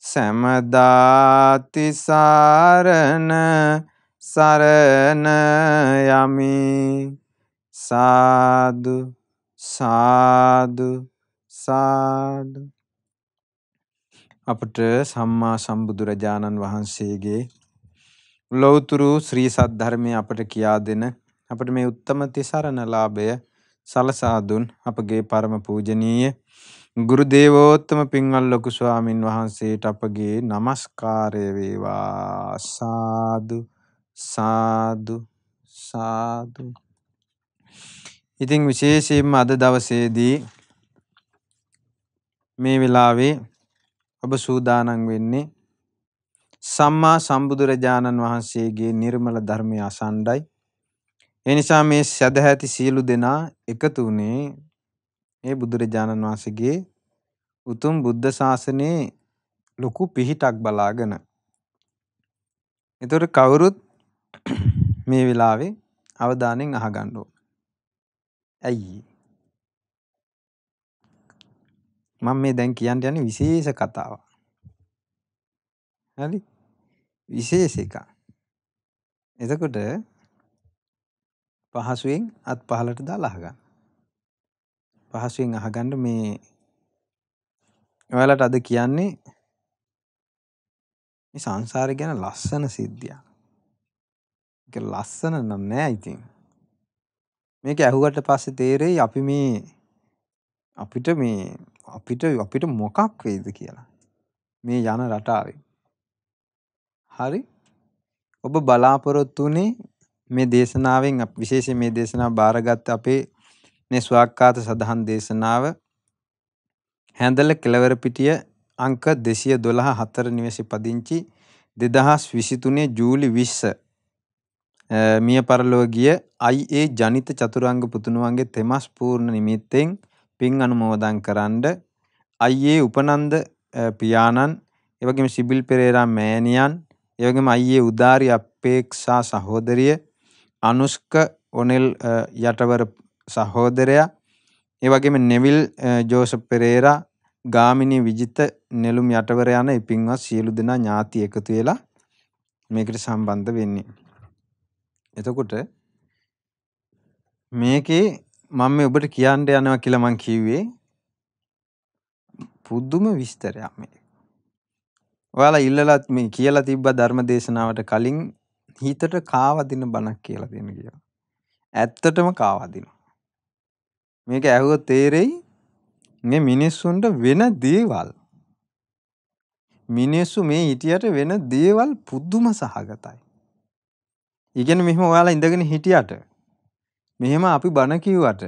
සැමදාති සාරණ සරණ යමි සාදු සාදු සාදු අපට සම්මා සම්බුදුරජාණන් වහන්සේගේ ලෞතුරු ශ්‍රී සද්ධර්මය අපට කියා දෙන අපට මේ උත්තම තිසරණ ලාභය සලසා දුන් අපගේ පරම පූජනීය ගුරු දේවෝත්තම පින්වල් ලොකු ස්වාමින් වහන්සේට අපගේ নমස්කාරය වේවා සාදු සාදු සාදු ඉතින් විශේෂයෙන්ම අද දවසේදී මේ වෙලාවේ ඔබ සූදානම් වෙන්නේ සම්මා සම්බුදුරජාණන් වහන්සේගේ නිර්මල ධර්මය අසණ්ඩයි. ඒ නිසා මේ සදැහැති සියලු දෙනා එකතු වුණේ මේ බුදුරජාණන් වහන්සේගේ උතුම් බුද්ධ ශාසනයේ ලොකු පිහිටක් බලාගෙන. ඒතර කවුරුත් මේ වෙලාවේ අවධානයෙන් අහගන්න ඕන. ඇයි? මම මේ දැන් කියන්න යන්නේ විශේෂ කතාවක්. හරි? විශේෂ එකක්. එතකොට පහසුවෙන් අත් පහලට දාලා අහගන්න. පහසුවෙන් අහගන්න මේ ඔයාලට අද කියන්නේ සංසාර ගැන ලස්සන සිද්ධියක් ලස්සන නම් නෑ ඉතින් මේක ඇහුවට පස්සේ තේරෙයි අපි මේ අපිට මේ අපිට අපිට මොකක් වෙයිද කියලා මේ යන රටාවේ හරි ඔබ බලාපොරොත්තු වනේ මේ දේශනාවෙන් විශේෂ මේ දේශනා භාරගත්ත අපේ මේ ස්වාක්කාත සදහන් දේශනාව හැඳල කෙලවර පිටිය අංක 212 හතර නිවසේ පදිංචි 2023 ජූලි 20 මිය පරලොව ගිය IA ජනිත චතුරංග පුතුණුවන්ගේ තෙමස් පූර්ණ නිමිත්තෙන් පින් අනුමෝදන් කරන්ඩ IA උපනන්ද පියාණන් එවගේම සිබිල් පෙරේරා මෑණියන් එවගේම IA උදාරි අපේක්ෂා සහෝදරිය අනුෂ්ක ඔනෙල් යටවර සහෝදරයා ඒ වගේම නෙවිල් ජෝෂ පෙරේරා ගාමිණී විජිත නෙළුම් යටවර යන ඉපින්වත් සියලු දෙනා ඥාති එකතු වෙලා මේකට සම්බන්ධ වෙන්නේ. එතකොට මේකේ මම මේ ඔබට කියන්න යනවා කියලා මං කිව්වේ පුදුම විස්තරයක් මේ. ඔයාලා ඉල්ලලා මේ කියලා තිබ්බා ධර්ම දේශනාවට කලින් හිතට කාවදින බණක් කියලා දෙන්න කියලා. ඇත්තටම කාවදිනවා. මේක ඇහුවොත් තේරෙයි මේ මිනිස්සුන්ට වෙන දේවල් මිනිස්සු මේ හිටියට වෙන දේවල් පුදුම සහගතයි. ඉගෙන මෙහෙම ඔයාලා ඉඳගෙන හිටියට මෙහෙම අපි බණ කිව්වට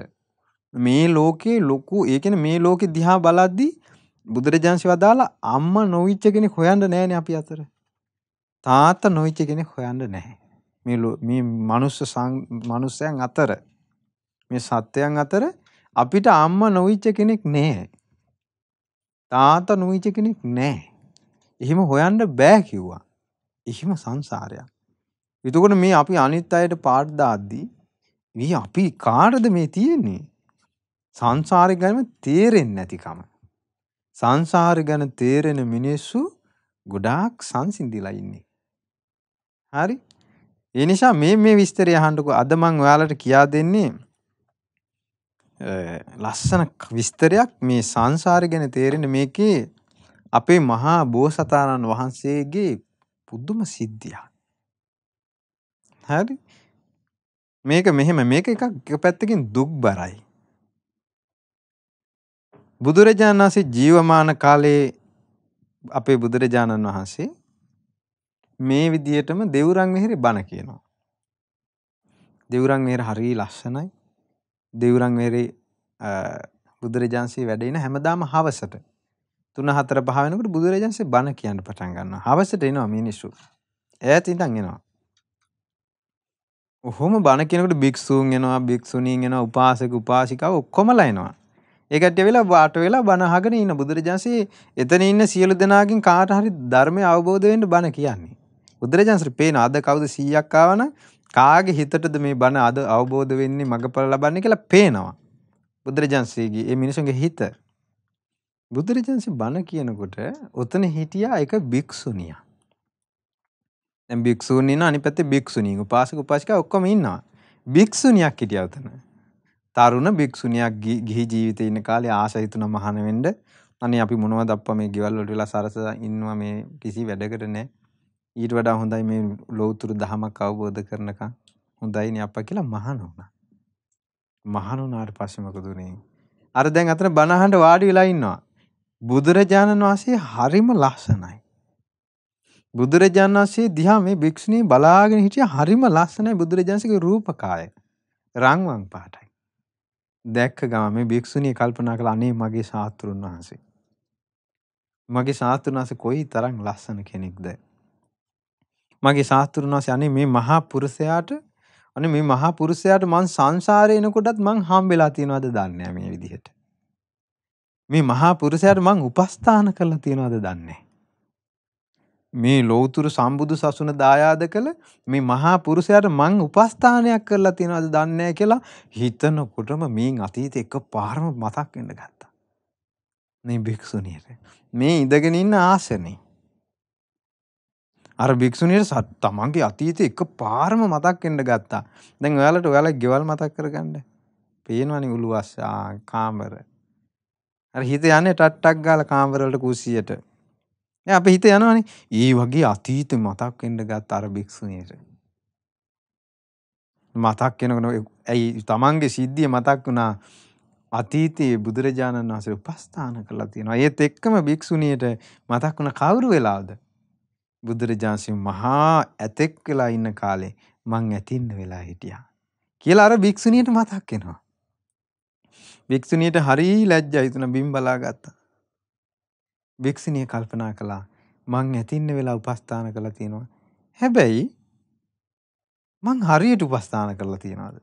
මේ ලෝකේ ලොකු ඒ කියන්නේ මේ ලෝකෙ දිහා බලද්දී බුදුරජාන්සි වදාලා අම්මා නොවිච්ච කෙනෙක් හොයන්න නැහැනේ අපි අතර. තාත්තා නොවිච්ච කෙනෙක් හොයන්න නැහැ. මේ මේ මනුස්ස මනුස්සයන් අතර මේ සත්‍යයන් අතර අපිට අම්මා නොවිච්ච කෙනෙක් නෑ. තාත්තා නොවිච්ච කෙනෙක් නෑ. එහෙම හොයන්න බෑ කිව්වා. එහෙම සංසාරයක්. එතකොට මේ අපි අනිත් අයට පාඩ දාද්දී මේ අපි කාටද මේ තියෙන්නේ? සංසාරය ගැන තේරෙන්නේ නැතිකම. සංසාරය ගැන තේරෙන මිනිස්සු ගොඩාක් සංසිඳිලා ඉන්නේ. හරි? ඒ නිසා මේ මේ විස්තරය අහන්නකෝ අද මම ඔයාලට කියා දෙන්නේ ලස්සන විස්තරයක් මේ සංසාරය ගැන තේරෙන මේකේ අපේ මහා බෝසතාණන් වහන්සේගේ පුදුම සිද්ධියක්. හරි. මේක මෙහෙම මේක එකක් එක පැත්තකින් දුක් බරයි. බුදුරජාණන් වහන්සේ ජීවමාන කාලයේ අපේ බුදුරජාණන් වහන්සේ මේ විදියටම දෙවුරන් මෙහෙර බණ කියනවා. දෙවුරන් මෙහෙර හරී ලස්සනයි. දෙවුරන්වේරේ බුදුරජාන්සේ වැඩෙන හැමදාම හවසට තුන හතර පහ වෙනකොට බුදුරජාන්සේ බණ කියන්න පටන් ගන්නවා. හවසට එනවා මිනිස්සු. ඈත ඉඳන් එනවා. ඔහොම බණ කියනකොට භික්ෂූන් එනවා, භික්ෂුණීන් එනවා, උපාසක උපාසිකාව ඔක්කොමලා එනවා. ඒකට වෙලා වාට වෙලා බණ අහගෙන ඉන්න බුදුරජාන්සේ එතන ඉන්න සියලු දෙනාගෙන් කාට හරි ධර්මය අවබෝධ වෙන්න බණ කියන්නේ. බුදුරජාන්සේ පේන අද කවුද 100ක් ආවනම් කාගේ හිතටද මේ බණ අද අවබෝධ වෙන්නේ මඟඵල ලබන්නේ කියලා පේනවා. බුදුරජාන්සේගේ ඒ මිනිසුන්ගේ හිත. බුදුරජාන්සේ බණ කියනකොට ඔතන හිටියා එක භික්ෂුණියක්. දැන් භික්ෂුන් ඉන්න අනිත් පැත්තේ භික්ෂුණී උපාසක උපාසිකා ඔක්කොම ඉන්නවා. භික්ෂුණියක් හිටියා ඔතන. තරුණ භික්ෂුණියක් ගිහි ජීවිතේ ඉන්න කාලේ ආශය හිතුණා මහාන වෙන්න. අනේ අපි මොනවද අප්පා මේ ගෙවල් වලට වෙලා සරස ඉන්නවා මේ කිසි වැඩකට නැහැ. ඊට වඩා හොඳයි මේ ලෞතුරු දහමක් අවබෝධ කරනකම් හොඳයිනේ අප්පා කියලා මහාන වුණා. මහාන වුණාට පස්සේ මොකද උනේ? අර දැන් අතන බණහඬ වාඩි වෙලා ඉන්නවා. බුදුරජාණන් වහන්සේ හරිම ලස්සනයි. බුදුරජාණන් වහන්සේ දිහා මේ භික්ෂුණී බලාගෙන හිටිය හරිම ලස්සනයි බුදුරජාණන්සේගේ රූපකාය. රංවන් පාටයි. දැක්ක ගම මේ භික්ෂුණී කල්පනා කළා අනේ මගේ ශාස්ත්‍රුන් වහන්සේ. මගේ ශාස්ත්‍රුන් වහන්සේ කොයි තරම් ලස්සන කෙනෙක්ද? මගේ ශාස්තෘන් වහන්සේ අනේ මේ මහා පුරුෂයාට අනේ මේ මහා පුරුෂයාට මං සංසාරේ එනකොටත් මං හම්බෙලා තියනවද දන්නේ මේ විදිහට. මේ මහා පුරුෂයාට මං උපස්ථාන කරලා තියනවද දන්නේ මේ ලෞතුරු සම්බුදු සසුන දායාද කළ මේ මහා පුරුෂයාට මං උපස්ථානයක් කරලා තියනවද දන්නේ කියලා හිතනකොටම මින් අතීත එක පාරම මතක් වෙන්න ගත්තා. මේ භික්ෂුණියට මේ ඉඳගෙන ඉන්න ආසනේ අර භික්ෂුණියට සත් තමන්ගේ අතීතය එක පාරම මතක් එන්න ගත්තා. දැන් ඔයාලට ඔයාලා ගෙවල් මතක් කරගන්න. පේනවනේ උළුවස් කාමර. අර හිත යන්නේ ටට්ටක් ගාලා කාමර වලට කුසියට. දැන් අපේ හිත යනවනේ. ඒ වගේ අතීත මතක් වෙන්න ගත්ත අර භික්ෂුණියට. මතක් වෙනකොට ඇයි තමන්ගේ සිද්ධිය මතක් වුණා අතීතයේ බුදුරජාණන් වහන්සේ උපස්ථාන කළා තියෙනවා. ඒත් එක්කම භික්ෂුණියට මතක් වුණ කවුරු වෙලාවද? බුදුරජාන්සේ මහා ඇතෙක් වෙලා ඉන්න කාලේ මං ඇතින්න වෙලා හිටියා. කියලා අර භික්ෂුණියට මතක් වෙනවා. භික්ෂුණියට හරි ලැජ්ජා හිතුණා බිම් බලා ගත්තා. භික්ෂුණිය කල්පනා කළා මං ඇතින්න වෙලා උපස්ථාන කළා තියෙනවා. හැබැයි මං හරියට උපස්ථාන කරලා තියනවාද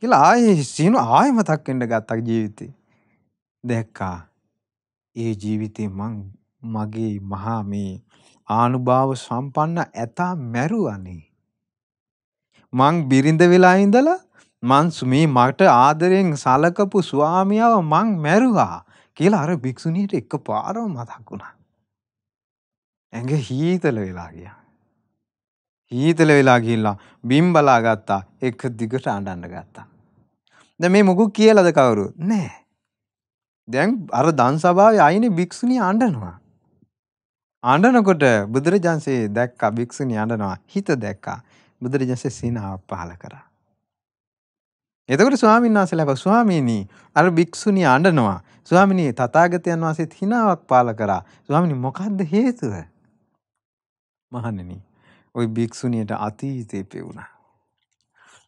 කියලා ආයේ සීනු ආයෙ මතක් වෙන්න ගත්තා ජීවිතේ දැක්කා ඒ ජීවිතේ මං මගේ මහා මේ ආනුභාව සම්පන්න ඇතා මැරුවනේ. මං බිරිඳ වෙලා ඉඳලා මං මේ මට ආදරෙන් සලකපු ස්වාමියාව මං මැරුවා කියලා අර භික්ෂුණියට එක පාරම මතක් වුණා. ඇඟ හීතල වෙලා ගියා. හීතල වෙලා ගිහිල්ලා බිම් බලා ගත්තා එක දිගට අඬන්න ගත්තා. දැන් මේ මොකක් කියලාද කවුරු? නෑ. දැන් අර දන් සභාවේ අයිනේ භික්ෂුණිය අඬනවා. අඬනකොට බුදුරජාන්සේ දැක්කා භික්ෂුණී අඬනවා. හිත දැක්කා. බුදුරජාන්සේ සිනාව පහල කරා. එතකොට ස්වාමීන් වහන්සේලා කිව්වා ස්වාමීනි අර භික්ෂුණී අඬනවා. ස්වාමීනි තථාගතයන් වහන්සේත් හිනාවක් පාල කරා. ස්වාමීනි මොකද්ද හේතුව? මහණෙනි ওই භික්ෂුණියට අතීතේ පෙවුණා.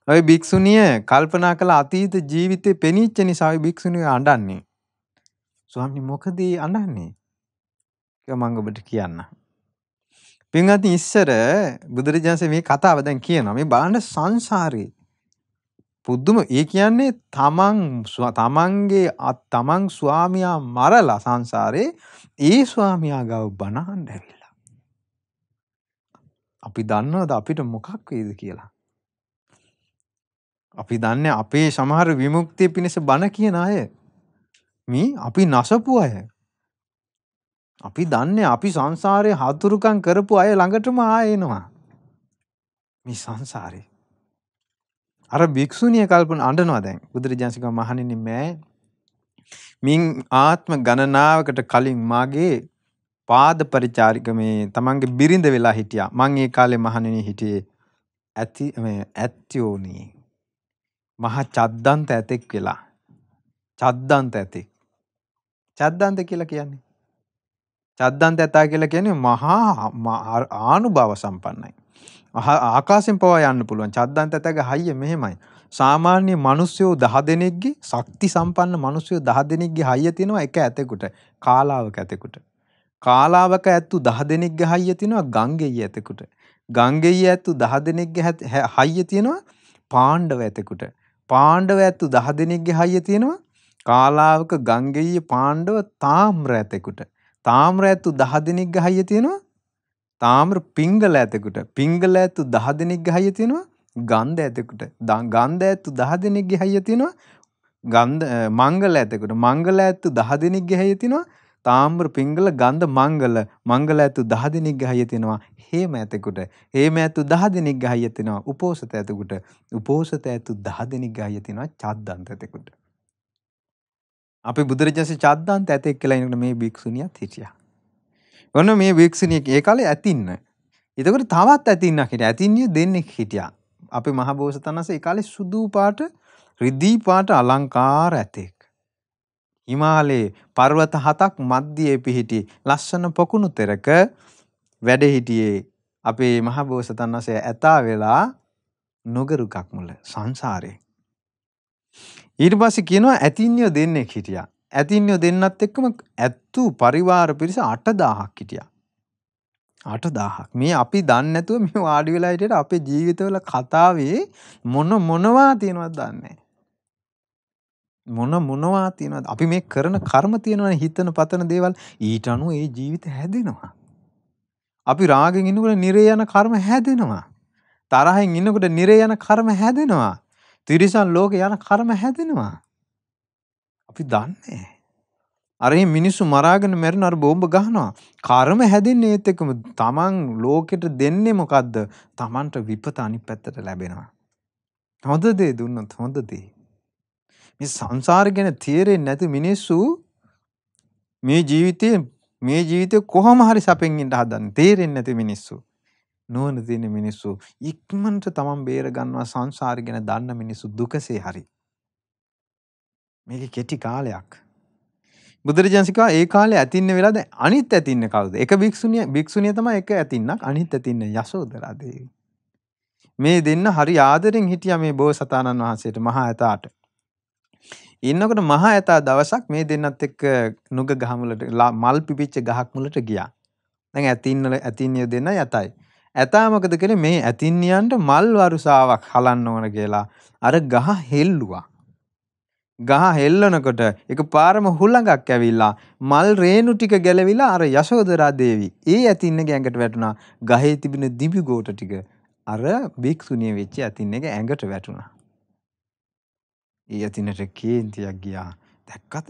ඔය භික්ෂුණිය කල්පනා කළ අතීත ජීවිතේ පෙනීච්ච නිසා ඔය භික්ෂුණිය අඬන්නේ. ස්වාමීනි මොකද අඬන්නේ? මංග ඔබට කියන්න. පින්වත් ඉස්සර බුදුරජාන්සේ මේ කතාව දැන් කියනවා මේ බලන්න සංසාරේ පුදුම ඒ කියන්නේ තමන් තමන්ගේ තමන් ස්වාමියා මරලා සංසාරේ ඒ ස්වාමියා ගාව බණ අහන්න ඇවිල්ලා. අපි දන්නවද අපිට මොකක් වේද කියලා? අපි දන්නේ අපේ සමහර විමුක්තිය පිණිස බණ කියන අය. මේ අපි නසපු අය. අපි දන්නේ අපි සංසාරය හතුරුකං කරපු අය ළඟටම ආයෙනවා. මේ සංසාරේ. අර භික්‍ෂුණිය කල්පන අඩනවා දැන් බුදුරජාන්සික මහණනි මෑ මින් ආත්ම ගණනාවකට කලින් මාගේ පාද පරිචාරික මේ තමන්ගේ බිරිඳ වෙලා හිටියා මං ඒ කාලේ මහණෙනි හිටියේ ඇති ඇත්යෝනී මහා චද්දන්ත ඇතෙක් වෙලා චද්දන්ත ඇතෙක් චද්දන්ත කියලා කියන්නේ චද්දන්ත ඇතා කියලා කියන්නේ මහා ආනුභාව සම්පන්නයි. ආකාශයෙන් පවා යන්න පුළුවන්. චද්දන්ත ඇතගේ හයිය මෙහෙමයි. සාමාන්‍ය මිනිස්සු 10 දෙනෙක්ගේ ශක්ති සම්පන්න මිනිස්සු 10 දෙනෙක්ගේ හයිය තියෙනවා එක ඇතෙකුට. කාලාවක ඇතෙකුට. කාලාවක ඇත්තු 10 දෙනෙක්ගේ හයිය තියෙනවා ගංගෙය ඇතෙකුට. ගංගෙය ඇත්තු 10 දෙනෙක්ගේ හයිය තියෙනවා පාණ්ඩව ඇතෙකුට. පාණ්ඩව ඇත්තු 10 දෙනෙක්ගේ හයිය තියෙනවා කාලාවක ගංගෙය පාණ්ඩව තාම්‍ර ඇතෙකුට. තාම්‍ර ඇතු දහ දෙනෙක් ගහය තියෙනවා තාම්‍ර පිංගල ඇතෙකුට පිංගල ඇතු දහ දෙනෙක් ගහය තියෙනවා ගන්ධ ඇතෙකුට ගන්ධ ඇතු දහ දෙනෙක්ගේ හයිය තියෙනවා ගන්ධ මංගල ඇතෙකුට මංගල ඇතු දහ දෙනෙක්ගේ හයිය තියෙනවා තාම්‍ර පිංගල ගන්ධ මංගල මංගල ඇතු දහ දෙනෙක් ගහය තියෙනවා හේම ඇතෙකුට හේම ඇතු දහ දෙනෙක් ගහය තියෙනවා උපෝසත ඇතෙකුට උපෝසත ඇතු දහ දෙනෙක් ගහය තියෙනවා චද්දන්ත ඇතෙකුට අපි බුදුරජාණන්සේ චාද්දාන්ත ඇතෙක් කියලා ඉන්නකොට මේ භික්ෂුණියත් හිටියා. ඔන්න මේ භික්ෂුණිය ඒ කාලේ ඇතින්න. එතකොට තවත් ඇතින්නක් හිටියා. ඇතින්නිය දෙන්නෙක් හිටියා. අපේ මහ බෝසතනස ඒ කාලේ සුදු පාට රිදී පාට අලංකාර ඇතෙක්. හිමාලයේ පර්වත හතක් මැද්දේ පිහිටි ලස්සන පොකුණු තෙරක වැඩ හිටියේ අපේ මහ බෝසතනස ඇතා වෙලා නොගරුකක් මුල සංසාරේ ඊට පස්සේ කියනවා ඇතින්්‍යෝ දෙන්නේ හිටියා. ඇතින්්‍යෝ දෙන්නත් එක්කම ඇත්තු පරිවාර පිරිස 8000ක් හිටියා. 8000ක්. මේ අපි දන්නේ නැතුව මේ වාඩි වෙලා හිටියට අපේ ජීවිතවල කතාවේ මොන මොනවා තියෙනවද දන්නේ මොන මොනවා තියෙනවද? අපි මේ කරන කර්ම තියෙනවනේ හිතන පතන දේවල් ඊට අනුව ඒ ජීවිත හැදෙනවා. අපි රාගෙන් ඉන්නකොට නිරේ යන කර්ම හැදෙනවා. තරහෙන් ඉන්නකොට නිරේ යන කර්ම හැදෙනවා. තිරිසන් ලෝක යන කර්ම හැදෙනවා. අපි දන්නේ. අරේ මිනිස්සු මරාගෙන මැරෙන අර බෝම්බ ගහනවා. කර්ම හැදෙන්නේ ඒත් එක්කම තමන් ලෝකෙට දෙන්නේ මොකද්ද? තමන්ට විපත අනිත් පැත්තට ලැබෙනවා. හොඳ දේ දුන්නොත් හොඳ දේ. මේ සංසාර ගැන තේරෙන්නේ නැති මිනිස්සු මේ ජීවිතේ මේ ජීවිතේ කොහොම හරි සැපෙන් ඉන්න හදන තේරෙන්නේ නැති මිනිස්සු. නුවණ තියෙන මිනිස්සු ඉක්මනට තමන් බේර ගන්නවා සංසාරය ගැන දන්න මිනිස්සු දුකසේ හරි. මේක කෙටි කාලයක්. බුදුරජාන්සිකා ඒ කාලේ ඇතින්න වෙලා දැන් අනිත් ඇතින්න කවුද? එක භික්ෂුණිය භික්ෂුණිය තමයි එක ඇතින්නක් අනිත් ඇතින්න යසෝදරා දේවී. මේ දෙන්න හරි ආදරෙන් හිටියා මේ බෝසතාණන් වහන්සේට මහා ඇතාට. ඉන්නකොට මහා ඇතා දවසක් මේ දෙන්නත් එක්ක නුග ගහ මුලට මල් පිපිච්ච ගහක් මුලට ගියා. දැන් ඇතින්න ඇතින්නිය දෙන්න යතයි. ඇතා මොකද කළේ මේ ඇතින්නියන්ට මල් වරුසාවක් හලන්න ඕන කියලා අර ගහ හෙල්ලුවා. ගහ හෙල්ලනකොට එක පාරම හුළඟක් ඇවිල්ලා මල් රේණු ටික ගැලවිලා අර යශෝදරා දේවී ඒ ඇතින්න ගැඟට වැටුණා. ගහේ තිබෙන දිවි ගෝට ටික අර භික්ෂුණිය වෙච්ච ඇතින් එක ඇඟට වැටුණා. ඒ ඇතිනට කේන්තියක් ගියා. දැක්කද?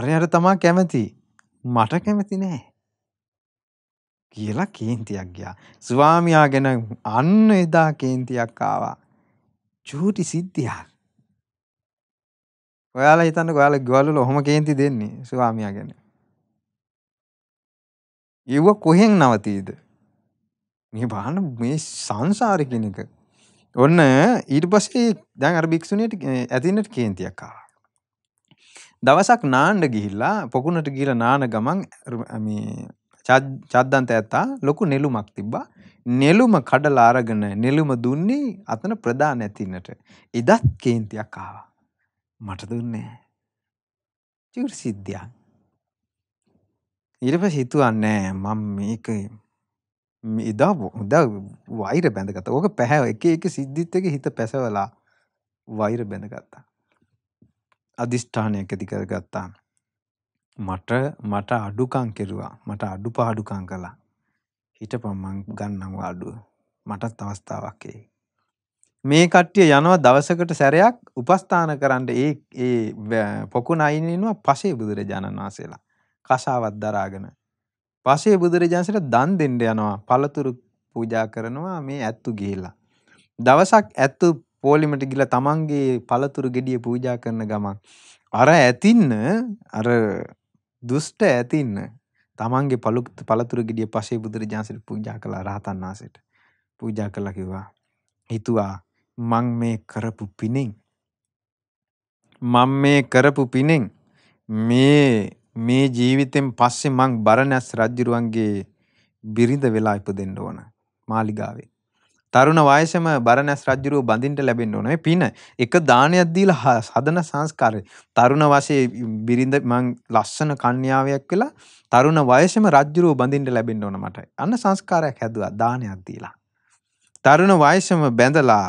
අරයට තමා කැමති. මට කැමති නෑ. කියලා කේන්තියක් ගියා. ස්වාමියා ගැන අන්න එදා කේන්තියක් ආවා. චූටි සිද්ධියක්. ඔයාලා හිතන්න ඔයාලා ගෙවල් වල ඔහොම කේන්ති දෙන්නේ ස්වාමියා ගැන. ඊව කොහෙන් නවතීද? මේ බලන්න මේ සංසාරේ කෙනෙක්. ඔන්න ඊට පස්සේ දැන් අර භික්ෂුණියට ඇතින්නට කේන්තියක් ආවා. දවසක් නාන්න ගිහිල්ලා පොකුණට ගිහිල්ලා නාන ගමන් මේ චද්දන්ත ඇත්තා ලොකු නෙළුමක් තිබ්බා. නෙළුම කඩලා අරගෙන නෙළුම දුන්නේ අතන ප්‍රධාන ඇතින්නට. එදත් කේන්තියක් ආවා. මට දුන්නේ නැහැ. චුර් සිද්ධියක්. ඊට පස්සේ හිතුවන්නේ මම මේක එදා හොඳ වෛර බැඳගත්තා. ඕක පැහැ එක එක සිද්ධිත් එක හිත පැසවලා වෛර බැඳගත්තා. අදිෂ්ඨානයක් ඇති කරගත්තා. මට මට අඩුකං කෙරුවා මට අඩු පාඩුකං කලා හිට පම්මං ගන්නවා අඩුව මටත් අවස්ථාවක්කේ. මේ කට්ටිය යනව දවසකට සැරයක් උපස්ථාන කරන්න ඒ ඒ පොකුණ අයිනෙනවා පසේ බුදුරජාණන් වහන්සේලා කසාවත් දරාගෙන. පසේ බුදුරජාන්සට දන් දෙෙන්ඩ යනවා පළතුරු පූජා කරනවා මේ ඇත්තු ගිහිල්ලා. දවසක් ඇත්තු පෝලිමට ගිල තමන්ගේ පළතුරු ගෙඩිය පූජා කරන ගමන්. අර ඇතින්න අර දුෂ්ට ඇතින්න තමන්ගේ පළුත් පළතුරු ගෙඩිය පසේ බුදුරජාන්සට පූජා කළා රහතන් වහන්සේට. පූජා කළා කිව්වා. හිතුවා මං මේ කරපු පිනෙන් මං මේ කරපු පිනෙන් මේ මේ ජීවිතෙන් පස්සේ මං බරණැස් රජුරුවන්ගේ බිරිඳ වෙලා ඉපදෙන්න ඕන මාලිගාවේ. තරුණ වයසම බරණැස් රජ්ජුරුව බඳින්ට ලැබෙන්න ඕනේ පින එක දානයක් දීලා හදන සංස්කාරය තරුණ වශයේ බිරිඳ මං ලස්සන කන්‍යාවයක් වෙලා තරුණ වයසම රජ්ජුරුව බඳින්ට ලැබෙන්න ඕන මට අන්න සංස්කාරයක් හැදුවා දානයක් දීලා තරුණ වයසම බැඳලා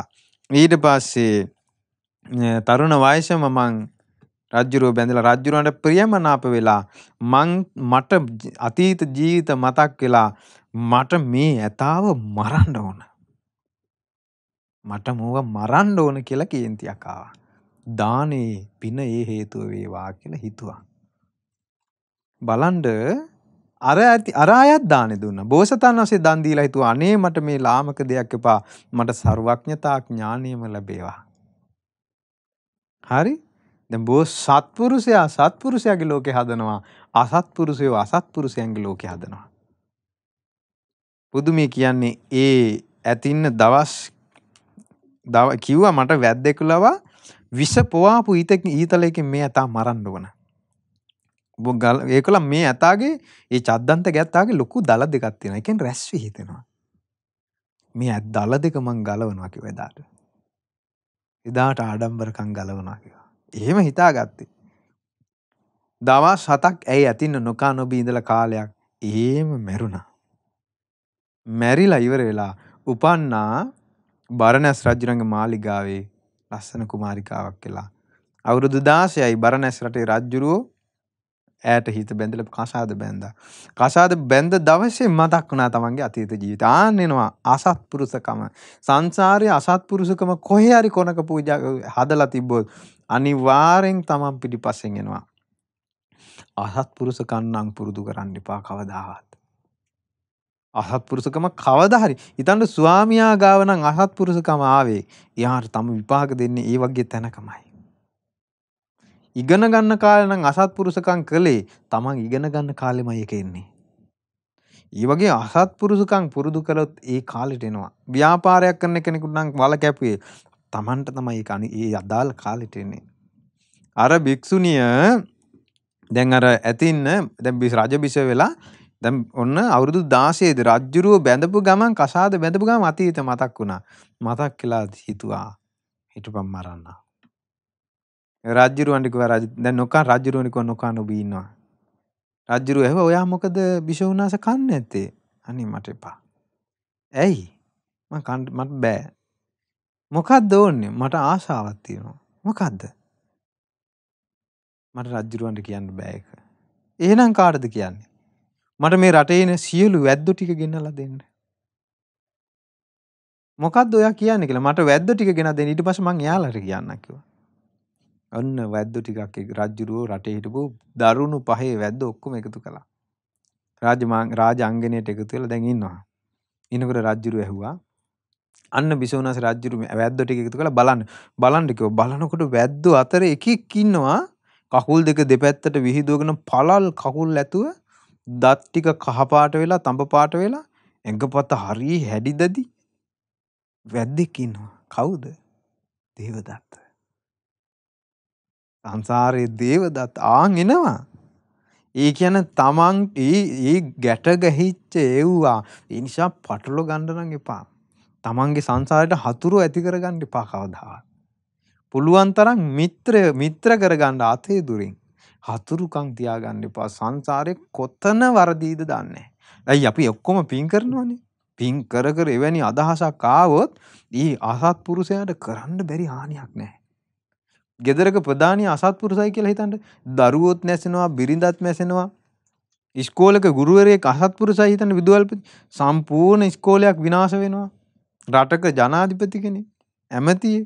ඊට පස්සේ තරුණ වයසම මං රජ්ජුරුව බැඳලා රජ්ජුරුවන්ට ප්‍රියමනාප වෙලා මං මට අතීත ජීවිත මතක් වෙලා මට මේ ඇතාව මරන්න ඕන මට මූව මරන්න ඕන කියලා කේන්තියක් ආවා. දානේ පින ඒ හේතුව වේවා කියලා හිතුවා. බලන්ඩ අර ඇති අරායත් දානෙ දුන්න බෝසතන් වසේ දන්දීලා හිතුව අනේ මට මේ ලාමක දෙයක් එපා මට සර්වඥතාක් ඥානයම ලැබේවා. හරි බෝ සත්පුරුෂයා සත්පුරුෂයගේ ලෝකෙ හදනවා අසත්පුරුෂයෝ අසත්පුරුෂයන්ගේ ලෝකෙ හදනවා. බුදු මේ කියන්නේ ඒ ඇතින්න දවස් දව කිව්වා මට වැද්දෙකුලවා විස පොවාපු ඊතක ඊතලයකින් මේ ඇතා මරන්න ඕන. ගල් ඒකළ මේ ඇතාගේ ඒ චද්දන්ත ගැත්තාගේ ලොකු දළ දෙකක් තියෙන එකෙන් රැස්වී හිතෙනවා. මේ ඇත් දල දෙක මං ගලවනවා කිව එදාට. එදාට ආඩම්බරකං ගලවනා කිවා. එහෙම හිතා ගත්තේ. දවා සතක් ඇයි ඇතින්න නොකා නොබීඳල කාලයක් ඒම මැරුණා. මැරිලා ඉවර වෙලා උපන්නා බරණැස් රජුරගේ මාලිගාවේ ලස්සන කුමාරිකාවක් කියලා. අවුරුදු 16යි බරණැස් රටේ රජුරෝ ඈට හිත බැඳලා කසාද බැඳා. කසාද බැඳ දවසේ මතක් වුණා තමන්ගේ අතීත ජීවිත. ආන්න එනවා අසත්පුරුෂකම. සංසාරයේ අසත්පුරුෂකම කොහේ හරි කොනක පූජා හදලා තිබ්බොත් අනිවාර්යෙන් තමන් පිටිපස්සෙන් එනවා. අසත්පුරුෂකම් නම් පුරුදු කරන්න එපා කවදාහත්. අහත්පුරුසකම කවදහරි ඉතන්ට ස්වාමයා ගාවනං අහත්පුරුසකම ආවේ යාට තම විපාක දෙන්නේ ඒ වගේ තැනකමයි. ඉගෙන ගන්න කාලනං අසත්පුරුසකං කළේ තමන් ඉගෙන ගන්න කාලෙම එක එන්නේ. ඒ වගේ අසත්පුරුසකං පුරුදු කළොත් ඒ කාලෙට එනවා. ව්‍යාපාරයක් කරන කෙනෙකුට නම් වල කැපුවේ තමන්ට තමයි ඒ ඒ අදාළ කාලෙට එන්නේ. අර භික්ෂුණිය දැන් අර ඇතින්න දැන් රජ බිස වෙලා දැම් ඔන්න අවුරුදු දාසේද රජ්ජුරුව බැඳපු ගමන් කසාද බැඳපු ගම අතීත මතක් වුණා මතක් කියලා හිතුවා හිටපම් මරන්න. රජරුවන්ටික දැ නොකා රජරුවනික නොකා නොබීන්නවා. රජරුව ඇහ ඔයා මොකද බිෂවුනාස කන්න ඇත්තේ අනි මට එපා. ඇයි මට බෑ. මොකක්ද ඕන්නේ මට ආශාවත්තියනවා මොකක්ද. මට රජරුවන්ට කියන්න බෑක. ඒනම් කාටද කියන්නේ. මට මේ රටේන සියලු වැද්දු ටික ගෙන්නලා දෙන්න. මොකක්ද ඔයා කියන්නේ කියලා මට වැද්දු ටික ගෙනත් දෙන්න ඊට පස්සේ මං එයාලට කියන්න කිව්වා. ඔන්න වැද්දු ටිකක් රජුරුව රටේ හිටපු දරුණු පහේ වැද්ද ඔක්කොම එකතු කළා. රාජ රාජ අංගණයට එකතු වෙලා දැන් ඉන්නවා. ඉනකොට රජුරුව ඇහුවා අන්න බිසවනාස රජුරු වැද්ද ටික එකතු කරලා බලන්න. බලන්න කිව්වා බලනකොට වැද්දෝ අතර එකෙක් ඉන්නවා කකුල් දෙක දෙපැත්තට විහිදුවගෙන පළල් කකුල් ඇතුව දත් ටික කහ පාට වෙලා තඹ පාට වෙලා ඇඟපත හරිය හැඩිදදි වැද්දෙක් ඉන්නවා. කවුද? දේවදත්ත. සංසාරයේ දේවදත්ත ආන් එනවා. ඒ කියන තමන් ඒ ගැට ගැහිච්ච එව්වා ඒ නිසා පටලො ගණ්ඩනන් එපා. තමන්ගේ සංසාරයට හතුරු ඇති කරගන්න එපා කවදාවත්. පුළුවන් තරම් මිත්‍ර මිත්‍ර කරගන්න අතේ දුරින්. හතුරුකං තියාගන්න එපා සංසාරය කොතන වරදීද දන්නේ. ඇයි අපි ඔක්කොම පින් කරනවනේ. පින් කර කර එවැනි අදහසක් ආවොත් ඊ අසත්පුරුෂයාට කරන්න බැරි හානියක් නැහැ. ගෙදරක ප්‍රධානී අසත්පුරුසයි කියලා හිතන්න දරුවොත් නැසෙනවා බිරිඳත් මැසෙනවා ඉස්කෝලක ගුරුවරයෙක් අසත්පුරුසයි හිතන්න විදුවල්පති සම්පූර්ණ ඉස්කෝලයක් විනාශ වෙනවා රටක ජනාධිපති කෙනෙක් ඇමතියේ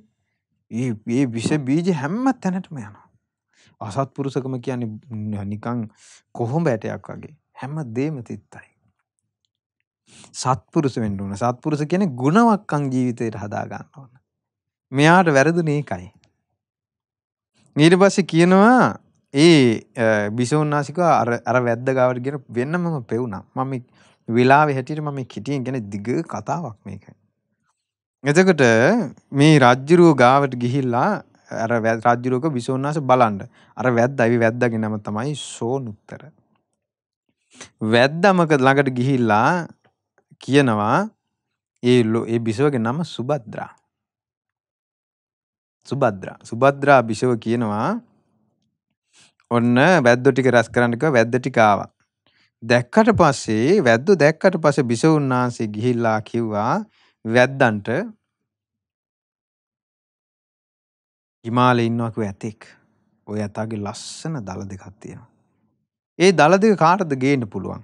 ඒ විෂ බීජ හැම තැනටම යනවා අසත්පුරුෂකම කියන්නේ නිකන් කොහොඹ ඇටයක් වගේ. හැම දෙම තිත්තයි. සත්පුරුෂ වෙන්න ඕන. සත්පුරුෂ කියන්නේ ගුණවත්කම් ජීවිතයට හදා ගන්න ඕන. මෙයාට වැරදුනේ ඒකයි. ඊට පස්සේ කියනවා ඒ බිසෝන්නාසික අර අර වැද්ද ගාවට ගෙන වෙන්නම පෙවුණා. මම වෙලාවේ හැටියට මම කිටියෙන් ගැන දිග කතාවක් මේක. එතකොට මේ රජ්ජුරුව ගාවට ගිහිල්ලා ඇර රාජ්‍යරෝක විසෝන්නාස බලන්ඩ අර වැද්ද ඇවි වැද්දගෙනම තමයි සෝනුත්තර. වැද්දමක ළඟට ගිහිල්ලා කියනවා ඒල්ලු ඒ බිසවගේ නම සුබද්‍රා. සුබද්‍රා සුබද්‍රා බිෂව කියනවා ඔන්න වැද්දො ටික රැස් කරන්නක වැද්ද ටිකාව. දැක්කට පස්සේ වැද්දු දැක්කට පස බිසවුන්නාන්සේ ගිහිල්ලා කිව්වා වැද්දන්ට හිමාලේ ඉන්නවා කිව්ව ඇතෙක්. ওই ඇතාගේ ලස්සන දල දෙකක් තියෙනවා. ඒ දල දෙක කාටද ගේන්න පුළුවන්?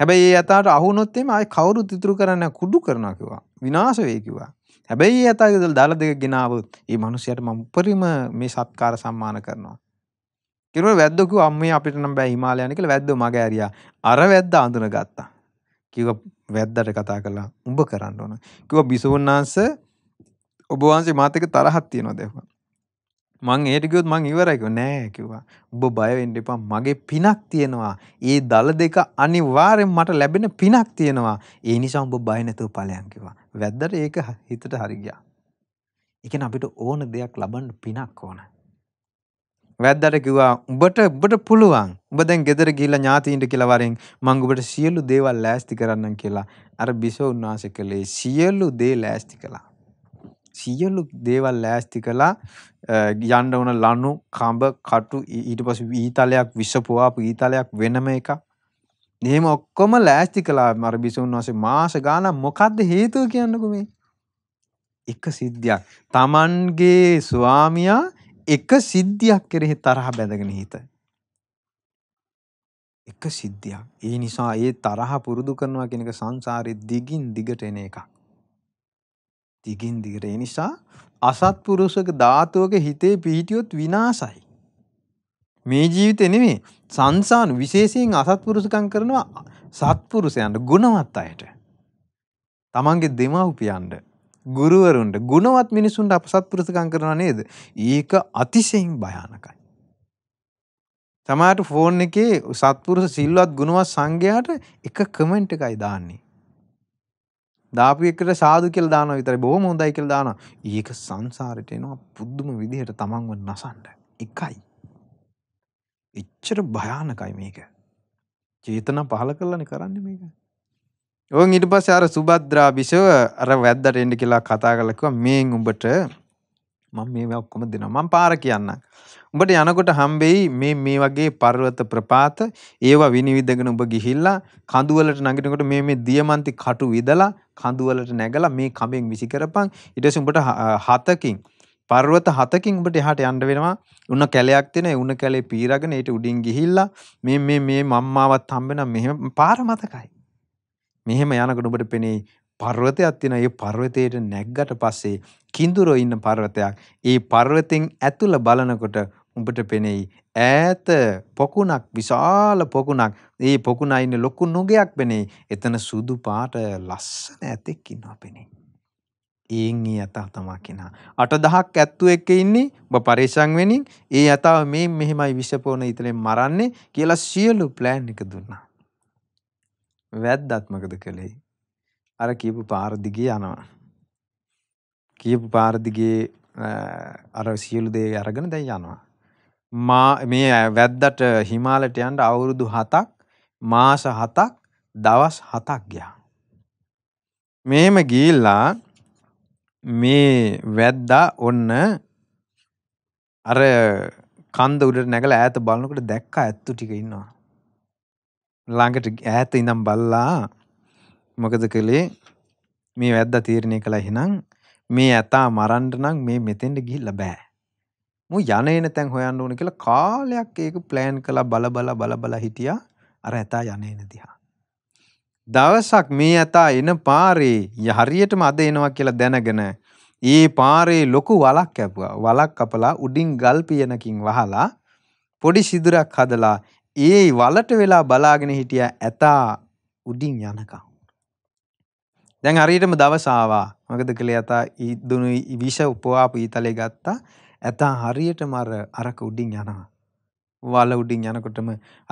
හැබැයි ඒ ඇතාට අහු වුණොත් එimhe ආයි කවුරුත් ඉතුරු කරන්නේ කුඩු කරනවා කිව්වා. විනාශ වෙයි කිව්වා. හැබැයි ඒ ඇතාගේ දල දෙක ගෙනාවොත් ඒ මිනිහයාට මම උපරිම මේ සත්කාර සම්මාන කරනවා. කිරුව වැද්දකු අම්මේ අපිට නම් බෑ හිමාලයන කියලා වැද්දෝ මග ඇරියා. අර වැද්දා අඳුන ගත්තා. කිව්ව වැද්දට කතා කළා උඹ කරන්න ඕන. කිව්ව බිසවුන් වහන්සේ ඔබ වහන්සේ මාත් එක්ක තරහක් තියනවා දැන්. මං ඒටකුත් මං ඉවරයිකු නෑ කිවා උඹ බයවෙන්ඩ එපා මගේ පිනක් තියෙනවා ඒ දළ දෙක අනිවාරෙන් මට ලැබෙන පිනක් තියෙනවා ඒ නිසා උඹ බයනැතුව පලයන් කිවා වැද්දට ඒක හිතට හරිගියා එකන අපිට ඕන දෙයක් ලබන්න පිනක් ඕන වැද්දට කිවා උඹට උඹට පුළුවන් උඹ දැන් ගෙදර ගිහිල්ලා ඥාතීන්ට කියලා වරෙන් මං උඹට සියලු දේවල් ලෑස්ති කරන්නම් කියලා අර බිසෝ උන්වහන්සේ කළේ සියලු දේ ලෑස්ති කළා සියලු දේවල් ලෑස්ති කලා යන්න ඕන ලනු කඹ කටු ඊට පස ඊතලයක් විශ්පුවාපු ඊතලයක් වෙනම එක එහෙම ඔක්කොම ලෑස්ති කලා මර බිසුන් වසේ මාස ගාන මොකක්ද හේතුව කියන්නකු මේ එක සිද්ධියක් තමන්ගේ ස්වාමියා එක සිද්ධියක් කෙරෙහි තරහ බැඳගෙන හිත එක සිද්ධියක් ඒ නිසා ඒ තරහ පුරුදු කරනවා කෙනෙක සංසාරය දිගින් දිගට එන එකක් දිගින් දිගට ඒ නිසා අසත්පුරුෂක ධාතුවක හිතේ පිහිටියොත් විනාසයි. මේ ජීවිතේ නෙමෙයි සංසාන විශේෂයෙන් අසත්පුරුෂකම් කරනවා සත්පුරුෂයන්ට ගුණවත් අයට. තමන්ගේ දෙමව්පියන්ට ගුරුවරුන්ට ගුණවත් මිනිසුන්ට අපසත්පුරුෂකම් කරනවා නේද? ඒක අතිශයින් භයානකයි. තමාට ෆෝන් එකේ සත්පුරුෂ සිල්වත් ගුණවත් සංඝයාට එක කමෙන්ට් එකයි දාන්නේ. දාපු එකට සාදු කියලා දානවා විතරයි බොහොම හොඳයි කියලා දානවා. ඒක සංසාරෙට එනවා පුදුම විදිහට තමන්ව නසන්න. එකයි. එච්චර භයානකයි මේක. චේතන පහල කරලානේ කරන්නේ මේක. ඕන් ඊට පස්සේ අර සුබද්‍රා බිෂව අර වැද්දට එන්න කියලා කතා කරලා කිව්වා මේන් උඹට මම මේවා ඔක්කොම දෙනවා. මම පාර කියන්නම්. උඹට යනකොට හම්බෙයි මේ මේ වගේ පර්වත ප්‍රපාත ඒවා විනිවිදගෙන උඹ ගිහිල්ලා කඳුවලට නැගිටිනකොට මේ මේ දියමන්ති කටු විදලා කඳුවලට නැගලා මේ කඹෙන් විසි කරපන් ඊට පස්සේ උඹට හතකින් පර්වත හතකින් උඹට එහාට යන්න වෙනවා උණ කැලයක් තියෙන ඒ උණ කැලේ පීරාගෙන ඊට උඩින් ගිහිල්ලා මේ මේ මේ මම්මාවත් හම්බෙන මෙහෙම පාර මතකයි මෙහෙම යනකොට උඹට පෙනේ පර්වතයක් තියෙන ඒ පර්වතයට නැග්ගට පස්සේ කිඳුරෝ ඉන්න පර්වතයක් ඒ පර්වතෙන් ඇතුළ බලනකොට උඹට පෙනෙයි ඈත පොකුණක් විශාල පොකුණක් ඒ පොකුණ අයින ලොකු නුගයක් පෙනෙයි එතන සුදු පාට ලස්සන ඇතෙක් ඉන්නවා පෙනෙයි ඒන් ඒ ඇතා තමා කෙනා අට දහක් ඇත්තු එක්ක ඉන්නේ ඔබ පරේෂන් වෙනින් ඒ ඇතාව මේ මෙහෙමයි විෂපෝන ඉතලෙන් මරන්නේ කියලා සියලු ප්ලෑන් එක දුන්නා වැද්දත්මකද කළේ අර කියපු පාර දිගේ යනවා කියපු පාර දිගේ අර සියලු දේ අරගෙන දැන් යනවා මා මේ වැද්දට හිමාලට යන්ට අවුරුදු හතක් මාස හතක් දවස් හතක් ගියා. මෙහෙම ගිහිල්ලා මේ වැද්දා ඔන්න අර කන්ද උඩට නැගලා ඈත බලනකොට දැක්කා ඇත්තු ටික ඉන්නවා. ළඟට ඈත ඉඳන් බල්ලා මොකද කළේ මේ වැද්දා තීරණය කළා එහෙනම් මේ ඇතා මරන්න නම් මේ මෙතෙන්ට ගිහිල්ලා බෑ. මු යනේන තැන් හොයන්න ඕන කියලා කාලයක් ඒක ප්ලෑන් කළා බල බල බල බල හිටියා අර ඇතා යනේන දිහා. දවසක් මේ ඇතා එන පාරේ හරියටම අද එනවා කියලා දැනගෙන ඒ පාරේ ලොකු වලක් කැපුවා. වලක් කපලා උඩින් ගල් පියනකින් වහලා පොඩි සිදුරක් හදලා ඒ වලට වෙලා බලාගෙන හිටියා ඇතා උඩින් යනකම්. දැන් හරියටම දවසාවා මකද කළ ඇතා ඉදුණු විෂ උපවාපු ඊතලේ ගත්තා ඇතා හරියටම අර අරක උඩින් යනවා. වල උඩින් යනකොටම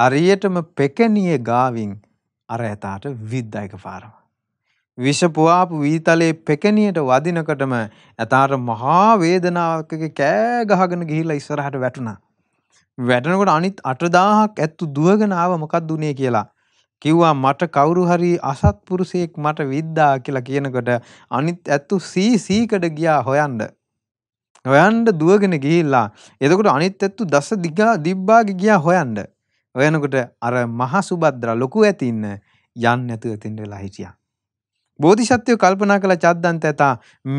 හරියටම පෙකණිය ගාවින් අර ඇතාට විද්දා එකපාරම. විෂ පුවාපු වීතලේ පෙකණියට වදිනකොටම ඇතාට මහා වේදනාවක කෑ ගහගෙන ගිහිල්ලා ඉස්සරහට වැටුණා. වැටෙනකොට අනිත් 8000ක් ඇත්තු දුවගෙන ආව මොකක්ද උනේ කියලා. කිව්වා මට කවුරු හරි අසත්පුරුෂයෙක් මට විද්දා කියලා කියනකොට අනිත් ඇත්තු සී සීකඩ ගියා හොයන්න. නොයන්ඩ දුවගෙන ගිහිල්ලා එදකට අනිත් ඇත්තු දස දිගා දිබ්බාග ගියා හොයන්ඩ ඔයනකොට අර මහසුබද්දර ලොකු ඇතින්න යන් නැතුව ඇතින්ට වෙලා හිටියා. බෝධිසත්වය කල්පනා කළ චද්දන්ත ඇතා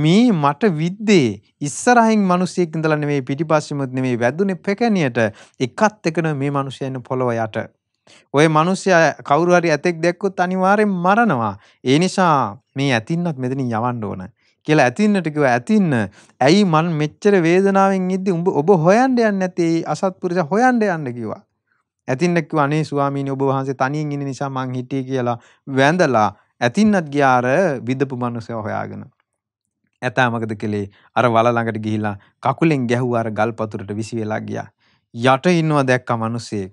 මේ මට විද්දේ ඉස්සරහින් මනුස්සයෙක් ඉඳලා නෙමේ පිටිපස්සෙමුත් නෙමේ වැදුනේ පෙකණියට එකත් එකන මේ මනුස්සයන පොළොව යට. ඔය මනුස්සයා කවුරු හරි ඇතෙක් දැක්කොත් අනිවාර්යෙන් මරනවා. ඒ නිසා මේ ඇතින්නත් මෙතනින් යවන්න ඕන. කියලා ඇතින්නට කිව්වා ඇතින්න. ඇයි මන් මෙච්චර වේදනාවෙන් ඉද්දි උඹ ඔබ හොයන්න යන්නේ නැති ඒ අසත්පුරුෂ හොයන්න යන්න කිව්වා. ඇතින්න කිව්වා අනේ ස්වාමීනි ඔබ වහන්සේ තනියෙන් ඉන්න නිසා මං හිටියේ කියලා වැඳලා ඇතින්නත් ගියාර විදපු මිනිස්සයා හොයාගෙන. ඇතා මොකද කළේ? අර වල ළඟට ගිහිලා කකුලෙන් ගැහුවා අර ගල් පතුරට විසි වෙලා ගියා. යට ඉන්නවා දැක්කා මිනිස්සේ.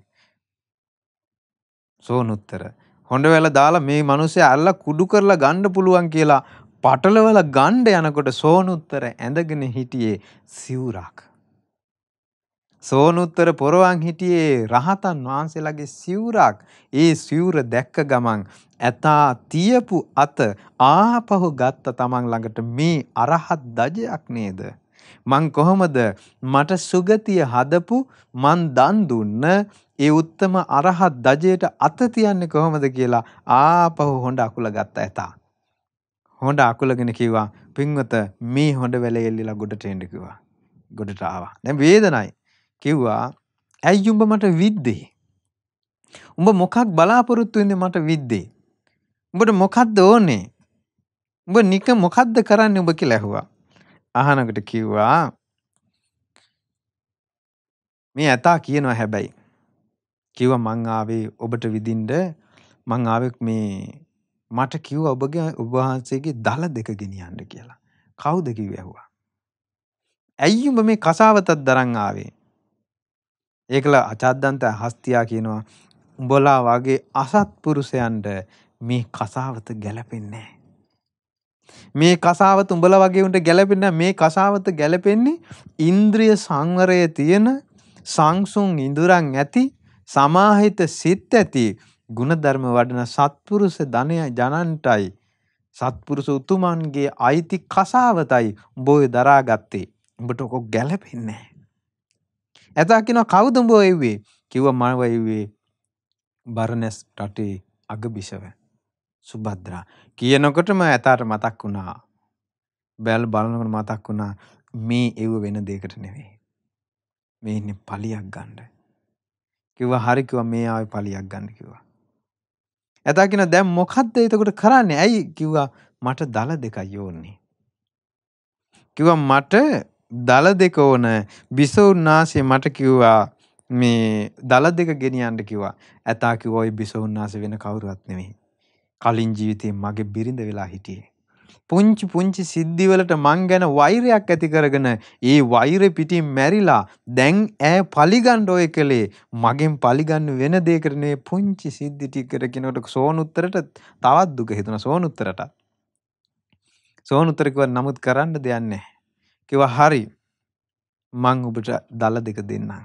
සෝනුත්තර. හොඬ වැල දාලා මේ මිනිස්සයා අල්ල කුඩු කරලා ගන්න පුළුවන් කියලා පටලවල ගණ්ඩ යනකොට සෝනුත්තර ඇඳගෙන හිටියේ සිවුරක්. සෝනුත්තර පොරවන් හිටියේ රහතන් වහන්සේලාගේ සිවුරක් ඒ සිවුර දැක්ක ගමන් ඇතා තියපු අත ආපහු ගත්ත තමන් ළඟට මේ අරහත් දජයක් නේද. මං කොහොමද මට සුගතිය හදපු මන් දන් දුන්න ඒ උත්තම අරහත් දජයට අත තියන්නේ කොහොමද කියලා ආපහු හොඳ අකුල ගත්ත ඇතා. හොඳ අකුලගෙන කිව්වා පින්වත මේ හොඳ වැලේ එල්ලිලා ගොඩට එන්න කිව්වා. ගොඩට ආවා. දැන් වේදනයි. කිව්වා ඇයි උඹ මට විද්දේ? උඹ මොකක් බලාපොරොත්තු වෙන්නේ මට විද්දේ? උඹට මොකද්ද ඕනේ? උඹ නික මොකද්ද කරන්නේ උඹ කියලා ඇහුවා. අහනකට කිව්වා මේ ඇතා කියනවා හැබැයි. කිව්වා මං ආවේ ඔබට විඳින්න මං ආවේ මේ මට කිව්ව ඔබගේ උවහන්සේගේ දළ දෙක ගෙනියන්න කියලා. කවුද කිව්වේ ඇහුවා. ඇයි උඹ මේ කසාවතත් දරන් ආවේ? ඒකල අචාද්දන්ත හස්තියා කියනවා උඹලා වගේ අසත්පුරුෂයන්ට මේ කසාවත ගැලපෙන්නේ මේ කසාවත උඹලා වගේ උන්ට ගැලපෙන්නේ මේ කසාවත ගැලපෙන්නේ ඉන්ද්‍රිය සංවරය තියෙන සංසුන් ඉඳුරන් ඇති සමාහිත සිත් ඇති ಗುಣධර්ම වඩන සත්පුරුෂ ධනය ජනන්ටයි සත්පුරුෂ උතුමන්ගේ අයිති කසාවතයි උඹ ඔය දරාගත්තේ. උඹට ඔක ගැළපෙන්නේ නැහැ. එතා කියනවා කවුද උඹ එව්වේ? කිව්වා මම එව්වේ බර්නස් රටේ අගබිසව සුභද්‍රා. කියනකොටම එතාට මතක් වුණා. බැල බලනකොට මතක් වුණා මේ එව්ව වෙන දෙයකට නෙවෙයි. මේ ඉන්නේ පලියක් ගන්න. කිව්වා හරි කිව්වා මේ ආවේ පලියක් ගන්න කිව්වා. ඇතා කියෙන දැම් මොකක්ද එතකොට කරන්නේ ඇයි කිව්වා මට දල දෙකයි ඕන්නේ. කිව්වා මට දල දෙක ඕන බිසවුන්නාසේ මට කිව්වා මේ දල දෙක ගෙනියන්ට කිව්වා ඇතා කිවෝයි බිසවුන්නාස වෙන කවුරුවත් නෙමේ. කලින් ජීවිතය මගේ බිරිඳ වෙලා හිටියේ. පුංචි පුංචි සිද්ධිවලට මං ගැන වෛරයක් ඇති කරගෙන ඒ වෛරෙ පිටින් මැරිලා දැන් ඈ පලිගන්න ඔය කළේ මගෙන් පලිගන්න වෙන දෙයකට නෙවෙයි පුංචි සිද්ධි ටිකට කෙනෙකුට සෝනුත්තරට තවත් දුක හිතන සෝනුත්තරට සෝනුත්තර කිව්වා නමුත් කරන්න දෙයක් නැහැ කිව්වා හරි මං ඔබට දල දෙක දෙන්නම්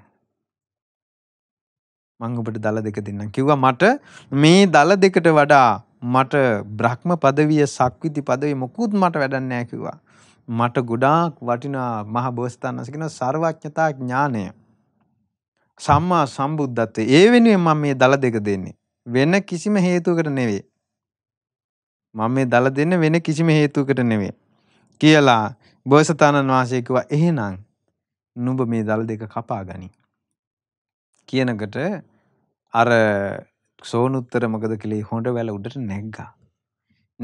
මං ඔබට දල දෙක දෙන්නම් කිව්වා මට මේ දල දෙකට වඩා මට බ්‍රහ්ම පදවිය සක්විති පදවිය මොකුත් මට වැඩක් නෑ කිව්වා. මට ගොඩාක් වටිනා මහ බෝසතාණන් වහන්සේ කියන ਸਰවඥතා ඥානය සම්මා සම්බුද්ධත්වය ඒ වෙනුවෙන් මම මේ දල දෙක දෙන්නේ වෙන කිසිම හේතුවකට නෙවෙයි. මම මේ දල දෙන්න වෙන කිසිම හේතුවකට නෙවෙයි කියලා බෝසතාණන් වහන්සේ කිව්වා එහෙනම් නුඹ මේ දල දෙක කපා ගනි. කියනකට අර සෝනුත්තර මොකද කළේ හොඬ වැල උඩට නැග්ගා.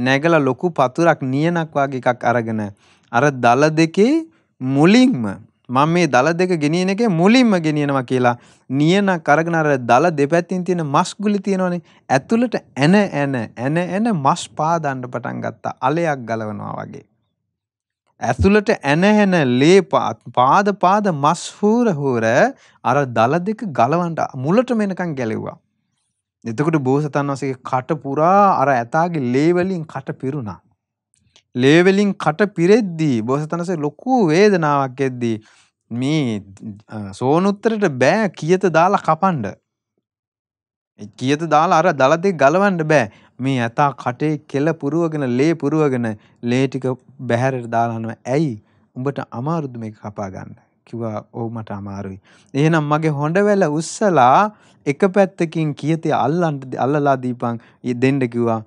නැගලා ලොකු පතුරක් නියනක් වගේ එකක් අරගෙන අර දල දෙකේ මුලින්ම මම මේ දල දෙක ගෙනියන එකේ මුලින්ම ගෙනියනවා කියලා නියනක් අරගෙන අර දල දෙපැත්තින් තියෙන මස් ගුලි තියෙනවනේ ඇතුළට ඇන ඇන ඇන ඇන මස් පාදන්න පටන් ගත්තා අලයක් ගලවනවා වගේ. ඇතුළට ඇනහැන ලේ පාද පාද මස් හූර හූර අර දල දෙක ගලවන්ට මුලට මෙනකන් ගැලෙව්වා. එතකොට බෝසතන් වසගේ කට පුරා අර ඇතාගේ ලේවලින් කට පිරුණා. ලේවලින් කට පිරෙද්දී බෝසතනස ලොකු වේදනාවක් එද්දී මේ සෝනුත්තරට බෑ කියත දාලා කපන්ඩ. කියත දාලා අර දළදෙක් ගලවන්න බෑ මේ ඇතා කටේ කෙල පුරුවගෙන ලේ පුරුවගෙන ලේටික බැහැරට දාලානව ඇයි උඹට අමාරුදු මේ කපා ගන්න. කිව්වා ඔව් මට අමාරුයි. එහෙනම් මගේ හොඬවැල උස්සලා එක පැත්තකින් කියති අල්ලන්න අල්ලලා දීපන් දෙන්න කිව්වා.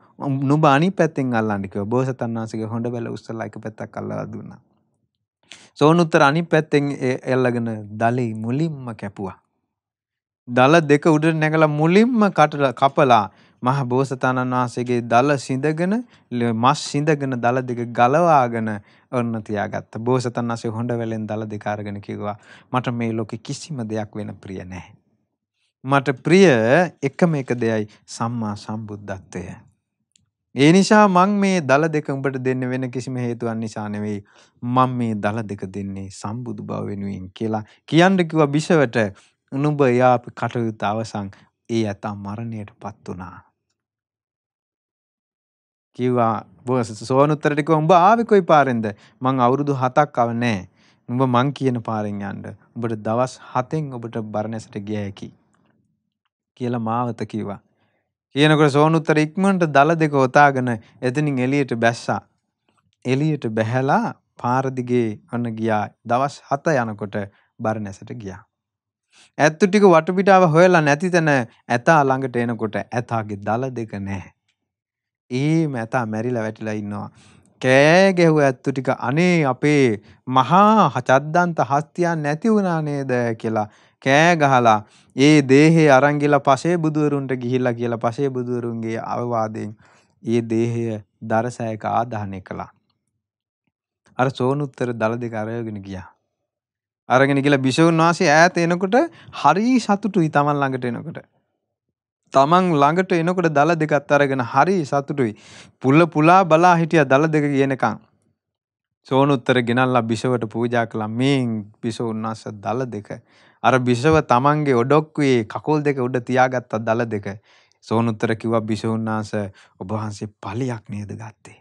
නුඹ අනිත් පැත්තෙන් අල්ලන්න කිව්වා. බෝසතන් වහන්සේගේ හොඬවැල උස්සලා එක පැත්තක් අල්ලලා දුන්නා. සෝනුත්තර අනිත් පැත්තෙන් එල්ලගෙන දලේ මුලින්ම කැපුවා. දල දෙක උඩට නැගලා මුලින්ම කටලා කපලා මහ බෝසතාණන් වහන්සේගේ දල සිඳගෙන මස් සිඳගෙන දල දෙක ගලවාගෙන ඔන්න තියාගත්ත. බෝසතාණන් වහන්සේ හොඬ වෙලෙන් දල දෙක අරගෙන කිව්වා මට මේ ලෝකේ කිසිම දෙයක් වෙන ප්‍රිය නැහැ. මට ප්‍රිය එකම එක දෙයයි සම්මා සම්බුද්ධත්වය. ඒ නිසා මං මේ දල දෙක උඹට දෙන්න වෙන කිසිම හේතුවක් නිසා නෙවෙයි. මම මේ දල දෙක දෙන්නේ සම්බුදු බව වෙනුවෙන් කියලා කියන්න කිව්වා බිසවට නුඹ එයා කටයුතු අවසන් ඒ ඇතා මරණයට පත් වුණා. කිව්වා බෝස සෝනුත්තරට කිව්වා උඹ ආවේ කොයි පාරෙන්ද මං අවුරුදු 7ක් ආව නෑ උඹ මං කියන පාරෙන් යන්න උඹට දවස් 7න් ඔබට බරණැසට ගිය හැකි කියලා මාවත කිව්වා කියනකොට සෝනුත්තර ඉක්මනට දල දෙක ඔතාගෙන එතනින් එළියට බැස්සා එළියට බැහැලා පාර දිගේ අන්න ගියා දවස් 7 යනකොට බරණැසට ගියා ඇත්තු ටික වටපිටාව හොයලා නැති තැන ඇතා ළඟට එනකොට ඇතාගේ දල දෙක නැහැ. ඒ මැතා මැරිලා වැටිලා ඉන්නවා. කෑ ගැහුව ඇත්තු ටික අනේ අපේ මහා හචද්දන්ත හස්තියන් නැති වුණා නේද කියලා කෑ ගහලා ඒ දේහය අරන් ගිහලා පසේ බුදුවරුන්ට ගිහිල්ලා කියලා පසේ බුදුවරුන්ගේ අවවාදයෙන් ඒ දේහය දරසෑයක ආදාහනය කළා. අර සෝනුත්තර දල දෙක අරගෙන ගියා. අරගෙන ගිහලා බිසවුන් වාසේ ඈත එනකොට හරි සතුටුයි Taman ළඟට එනකොට. තමන් ළඟට එනකොට දල දෙකත් අරගෙන හරි සතුටුයි. පුල්ල පුලා බලා හිටිය දල දෙක කියනකං. සෝනුත්තර ගෙනල්ලා බිෂවට පූජා කළා මේන් බිෂෝ උන්නාස දල දෙක. අර බිෂව තමන්ගේ ඔඩොක්කුවේ කකුල් දෙක උඩ තියාගත්තා දල දෙක. සෝනුත්තර කිව්වා බිෂෝ උන්නාස ඔබ වහන්සේ පලියක් නේද ගත්තේ.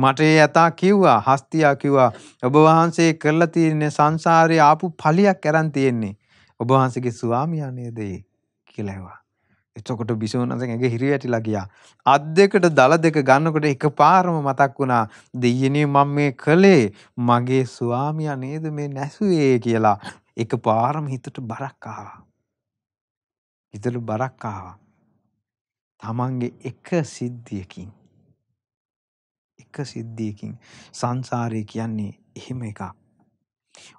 මට ඒ ඇතා කිව්වා හස්තියා කිව්වා ඔබ වහන්සේ කරලා තියෙන සංසාරේ ආපු පලියක් අරන් තියෙන්නේ. ඔබ වහන්සේගේ ස්වාමියා නේද කියලා එතකොට බිසෝනසෙන් ඇගේ හිරි ඇටිලා ගියා. අත් දෙකට දල දෙක ගන්නකොට එකපාරම මතක් වුණා දෙයියනේ මම මේ කළේ මගේ ස්වාමියා නේද මේ නැසුවේ කියලා. එකපාරම හිතට බරක් ආවා. හිතට බරක් ආවා. තමන්ගේ එක සිද්ධියකින් එක සිද්ධියකින් සංසාරය කියන්නේ එහෙම එකක්.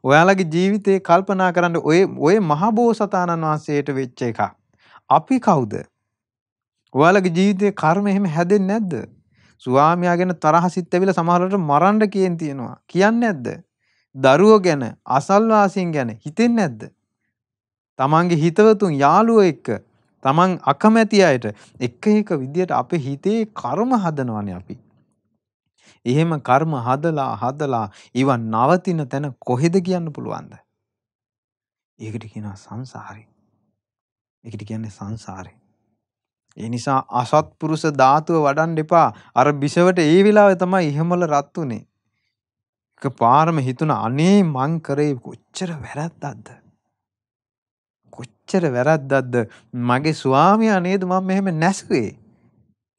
ඔයාලගේ ජීවිතේ කල්පනා කරන්න ඔය ඔය මහබෝසතාණන් වහන්සේට වෙච්ච එකක්. අපි කවුද? ඔයාලගේ ජීවිතේ කර්ම එහෙම හැදෙන්නේ නැද්ද? ස්වාමියා ගැන තරහ සිත් ඇවිල්ලා සමහරවිට මරන්න කියෙන් තියෙනවා. කියන්නේ නැද්ද? දරුවෝ ගැන, අසල්වාසීන් ගැන හිතෙන්නේ නැද්ද? තමන්ගේ හිතවතුන් යාළුවෝ එක්ක තමන් අකමැති අයට එක එක විදියට අපේ හිතේ කර්ම හදනවානේ අපි. එහෙම කර්ම හදලා හදලා ඉවන් නවතින තැන කොහෙද කියන්න පුළුවන්ද? ඒකට කියනවා සංසාරේ. එකට කියන්නේ සංසාරය. ඒ නිසා අසත්පුරුෂ ධාතුව වඩන්න එපා. අර බිෂවට ඒ වෙලාවේ තමයි ඉහමල රත් උනේ. එක පාරම හිතුණ අනේ මං කරේ කොච්චර වැරද්දක්ද? කොච්චර වැරද්දක්ද මගේ ස්වාමියා නේද මම මෙහෙම නැසුවේ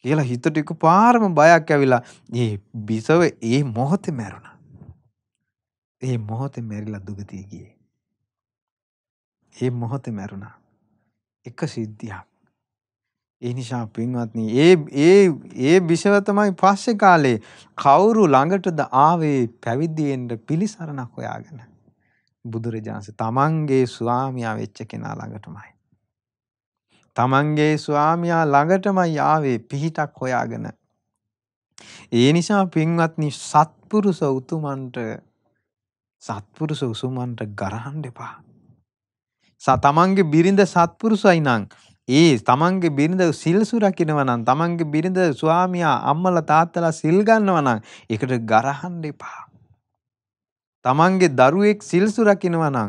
කියලා හිතට එක පාරම බයක් ඇවිලා ඒ බිසව ඒ මොහොතේ මැරුණා. ඒ මොහොතේ මැරිලා දුගතිය ගියේ. ඒ මොහොතේ මැරුණා. එක සිද්ධියක්. ඒ නිසා පින්වත්නි ඒ ඒ ඒ විෂව තමයි පස්සේ කාලේ කවුරු ළඟටද ආවේ පැවිදිෙන්න පිළිසරණක් හොයාගෙන. බුදුරජාන්සේ තමන්ගේ ස්වාමියා වෙච්ච කෙනා ළඟටමයි. තමන්ගේ ස්වාමියා ළඟටමයි ආවේ පිහිටක් හොයාගෙන. ඒ නිසා පින්වත්නි සත්පුරුෂ උතුමන්ට සත්පුරුෂ උසුමන්ට ගරහන්න එපා. තමන්ගේ බිරිඳ සත්පුරුසයි නං. ඒ තමන්ගේ බිරිඳ සිල්සුරකිනවනම් තමන්ගේ බිරිඳ ස්වාමයා අම්මල තාත්තලා සිල්ගන්නවනම් එකට ගරහන්ඩ එපා. තමන්ගේ දරුවෙක් සිල්සුරකිනවනම්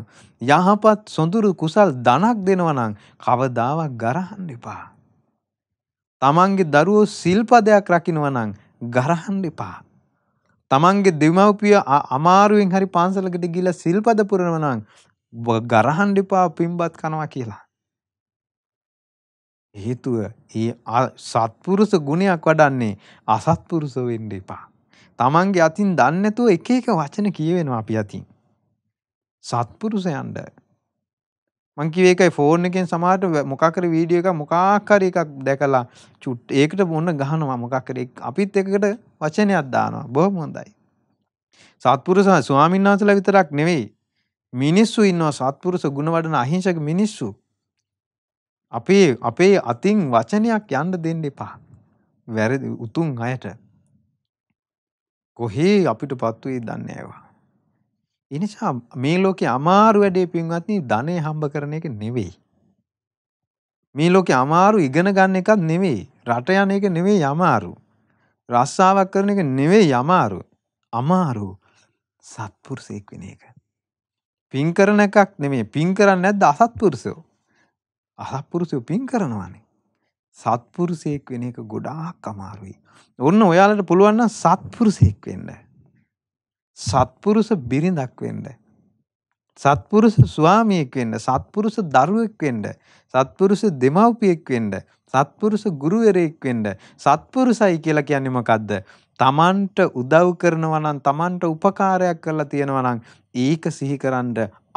යහපත් සොඳුරු කුසල් දනක් දෙනවනම් කවදාවක් ගරහන්න එපා. තමන්ගේ දරුවෝ සිල්පදයක් රකිනවනං ගරහන්න එපා. තමන්ගේ දෙමව්පිය අමාරුවෙන් හරි පාන්සලකට ගිල සිල්පද පුරනවනං ගරහන්ඩිපා පිම්බත් කනවා කියලා. හේතුව ඒ සත්පුරුස ගුණයක් වඩන්නේ අසත්පුරුස වෙන්න එපා. තමන්ගේ අතින් දන්නතුව එක එක වචන කියවෙනවා අපි අතින්. සත්පුරුසයන්ට මංකිවේකයි ෆෝර්න් එකෙන් සමහට මොකකර වීඩිය එක මොකාකර එකක් දැකලා චුට් ඒකට බොන්න ගහනවා මොකක්කර අපිත් එකකට වචනයක් දානවා බොහොම හොඳයි. සත්පුරුස ස්වාමින්නාසල විතරක් නෙවෙයි මිනිස්සු ඉන්නවා සත්පුරුෂ ගුණ වඩන අහිංසක මිනිස්සු. අපේ අපේ අතින් වචනයක් යන්න දෙන්න එපා. වැරදි උතුම් අයට. කොහේ අපිට පත්තු වෙයි දන්නේ ඒවා. එනිසා මේ ලෝකේ අමාරු වැඩේ පින්වත්නි ධනෙ හම්බ කරන එක නෙවෙයි. මේ ලෝකේ අමාරු ඉගෙන ගන්න එකක් නෙවෙයි. රට යන එක නෙවෙයි අමාරු. රස්සාවක් කරන එක නෙවෙයි අමාරු. අමාරු සත්පුරුෂයෙක් වෙන එක. පින් කරන එකක් නෙමේ පින් කරන්න ඇද අසත්පුරුසයෝ අසත්පුරුසයෝ පින් කරනවානේ සත්පුරුසයෙක් වෙන එක ගොඩාක් අමාරුයි ඔන්න ඔයාලට පුළුවන්න සත්පුරුසයෙක් වෙන්න සත්පුරුස බිරිඳක් වෙන්න සත්පුරුස ස්වාමියෙක් වෙන්න සත්පුරුස දරුවෙක් වෙන්න සත්පුරුස දෙමව්පියෙක් වෙන්න සත්පුරුස ගුරුවරයෙක් වෙන්න සත්පුරුසයි කියලා කියන්නේ මොකද්ද තමන්ට උදව් කරනවා නම් තමන්ට උපකාරයක් කරලා තියෙනවා නම් ඒක සිහිකරන්න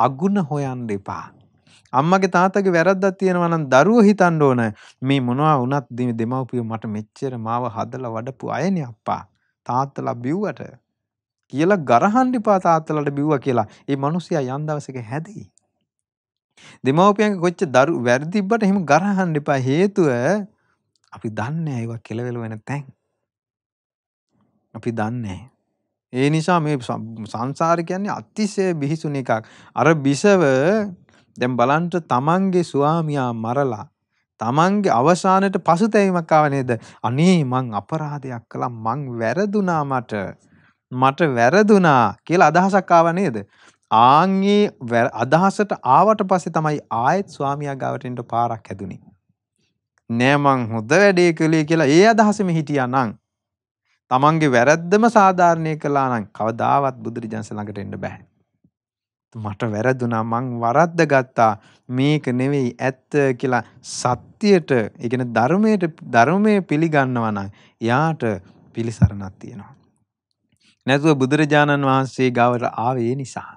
අගුණ හොයන්න එපා. අම්මගේ තාත්තගේ වැරද්දක් තියෙනවා නම් දරුවෝ හිතන්න ඕන මේ මොනවා වුණත් දෙමව්පියෝ මට මෙච්චර මාව හදලා වඩපු අයනේ අප්පා. තාත්තලා බිව්වට කියලා ගරහන්න එපා තාත්තලාට බිව්වා කියලා. ඒ මිනිස්සයා යන් දවසක හැදෙයි. දෙමව්පියන්ගේ කොච්ච දරු වැරදි තිබ්බට එහෙම ගරහන්න එපා. හේතුව අපි දන්නේ ඒවා කෙලවෙල වෙන තැන්. අපි දන්නේ. ඒ නිසා මේ සංසාර කියන්නේ අතිශය බිහිසුණු එකක්. අර බිසව දැන් බලන්න තමන්ගේ ස්වාමියා මරලා තමන්ගේ අවසානට පසුතැවීමක් ආව නේද? අනේ මං අපරාධයක් කළා මං වැරදුනා මට. මට වැරදුනා කියලා අදහසක් ආව නේද? ආන්ගේ අදහසට ආවට පස්සේ තමයි ආයෙත් ස්වාමියා ගාවට එන්න පාරක් හැදුනේ. නෑ මං හොඳ වැඩේ කළේ කියලා ඒ අදහසෙම හිටියා නම් තමන්ගේ වැරද්දම සාධාරණය කළා නම් කවදාවත් බුදුරජාණන් ළඟට එන්න බෑ. මට වැරදුනා මං වරද්ද ගත්තා මේක නෙවෙයි ඇත්ත කියලා සත්‍යයට ඒ කියන්නේ ධර්මයට ධර්මයේ පිළිගන්නවා නම් එයාට පිළිසරණක් තියෙනවා. නැතුව බුදුරජාණන් වහන්සේ ගාවට ආවේ නිසා.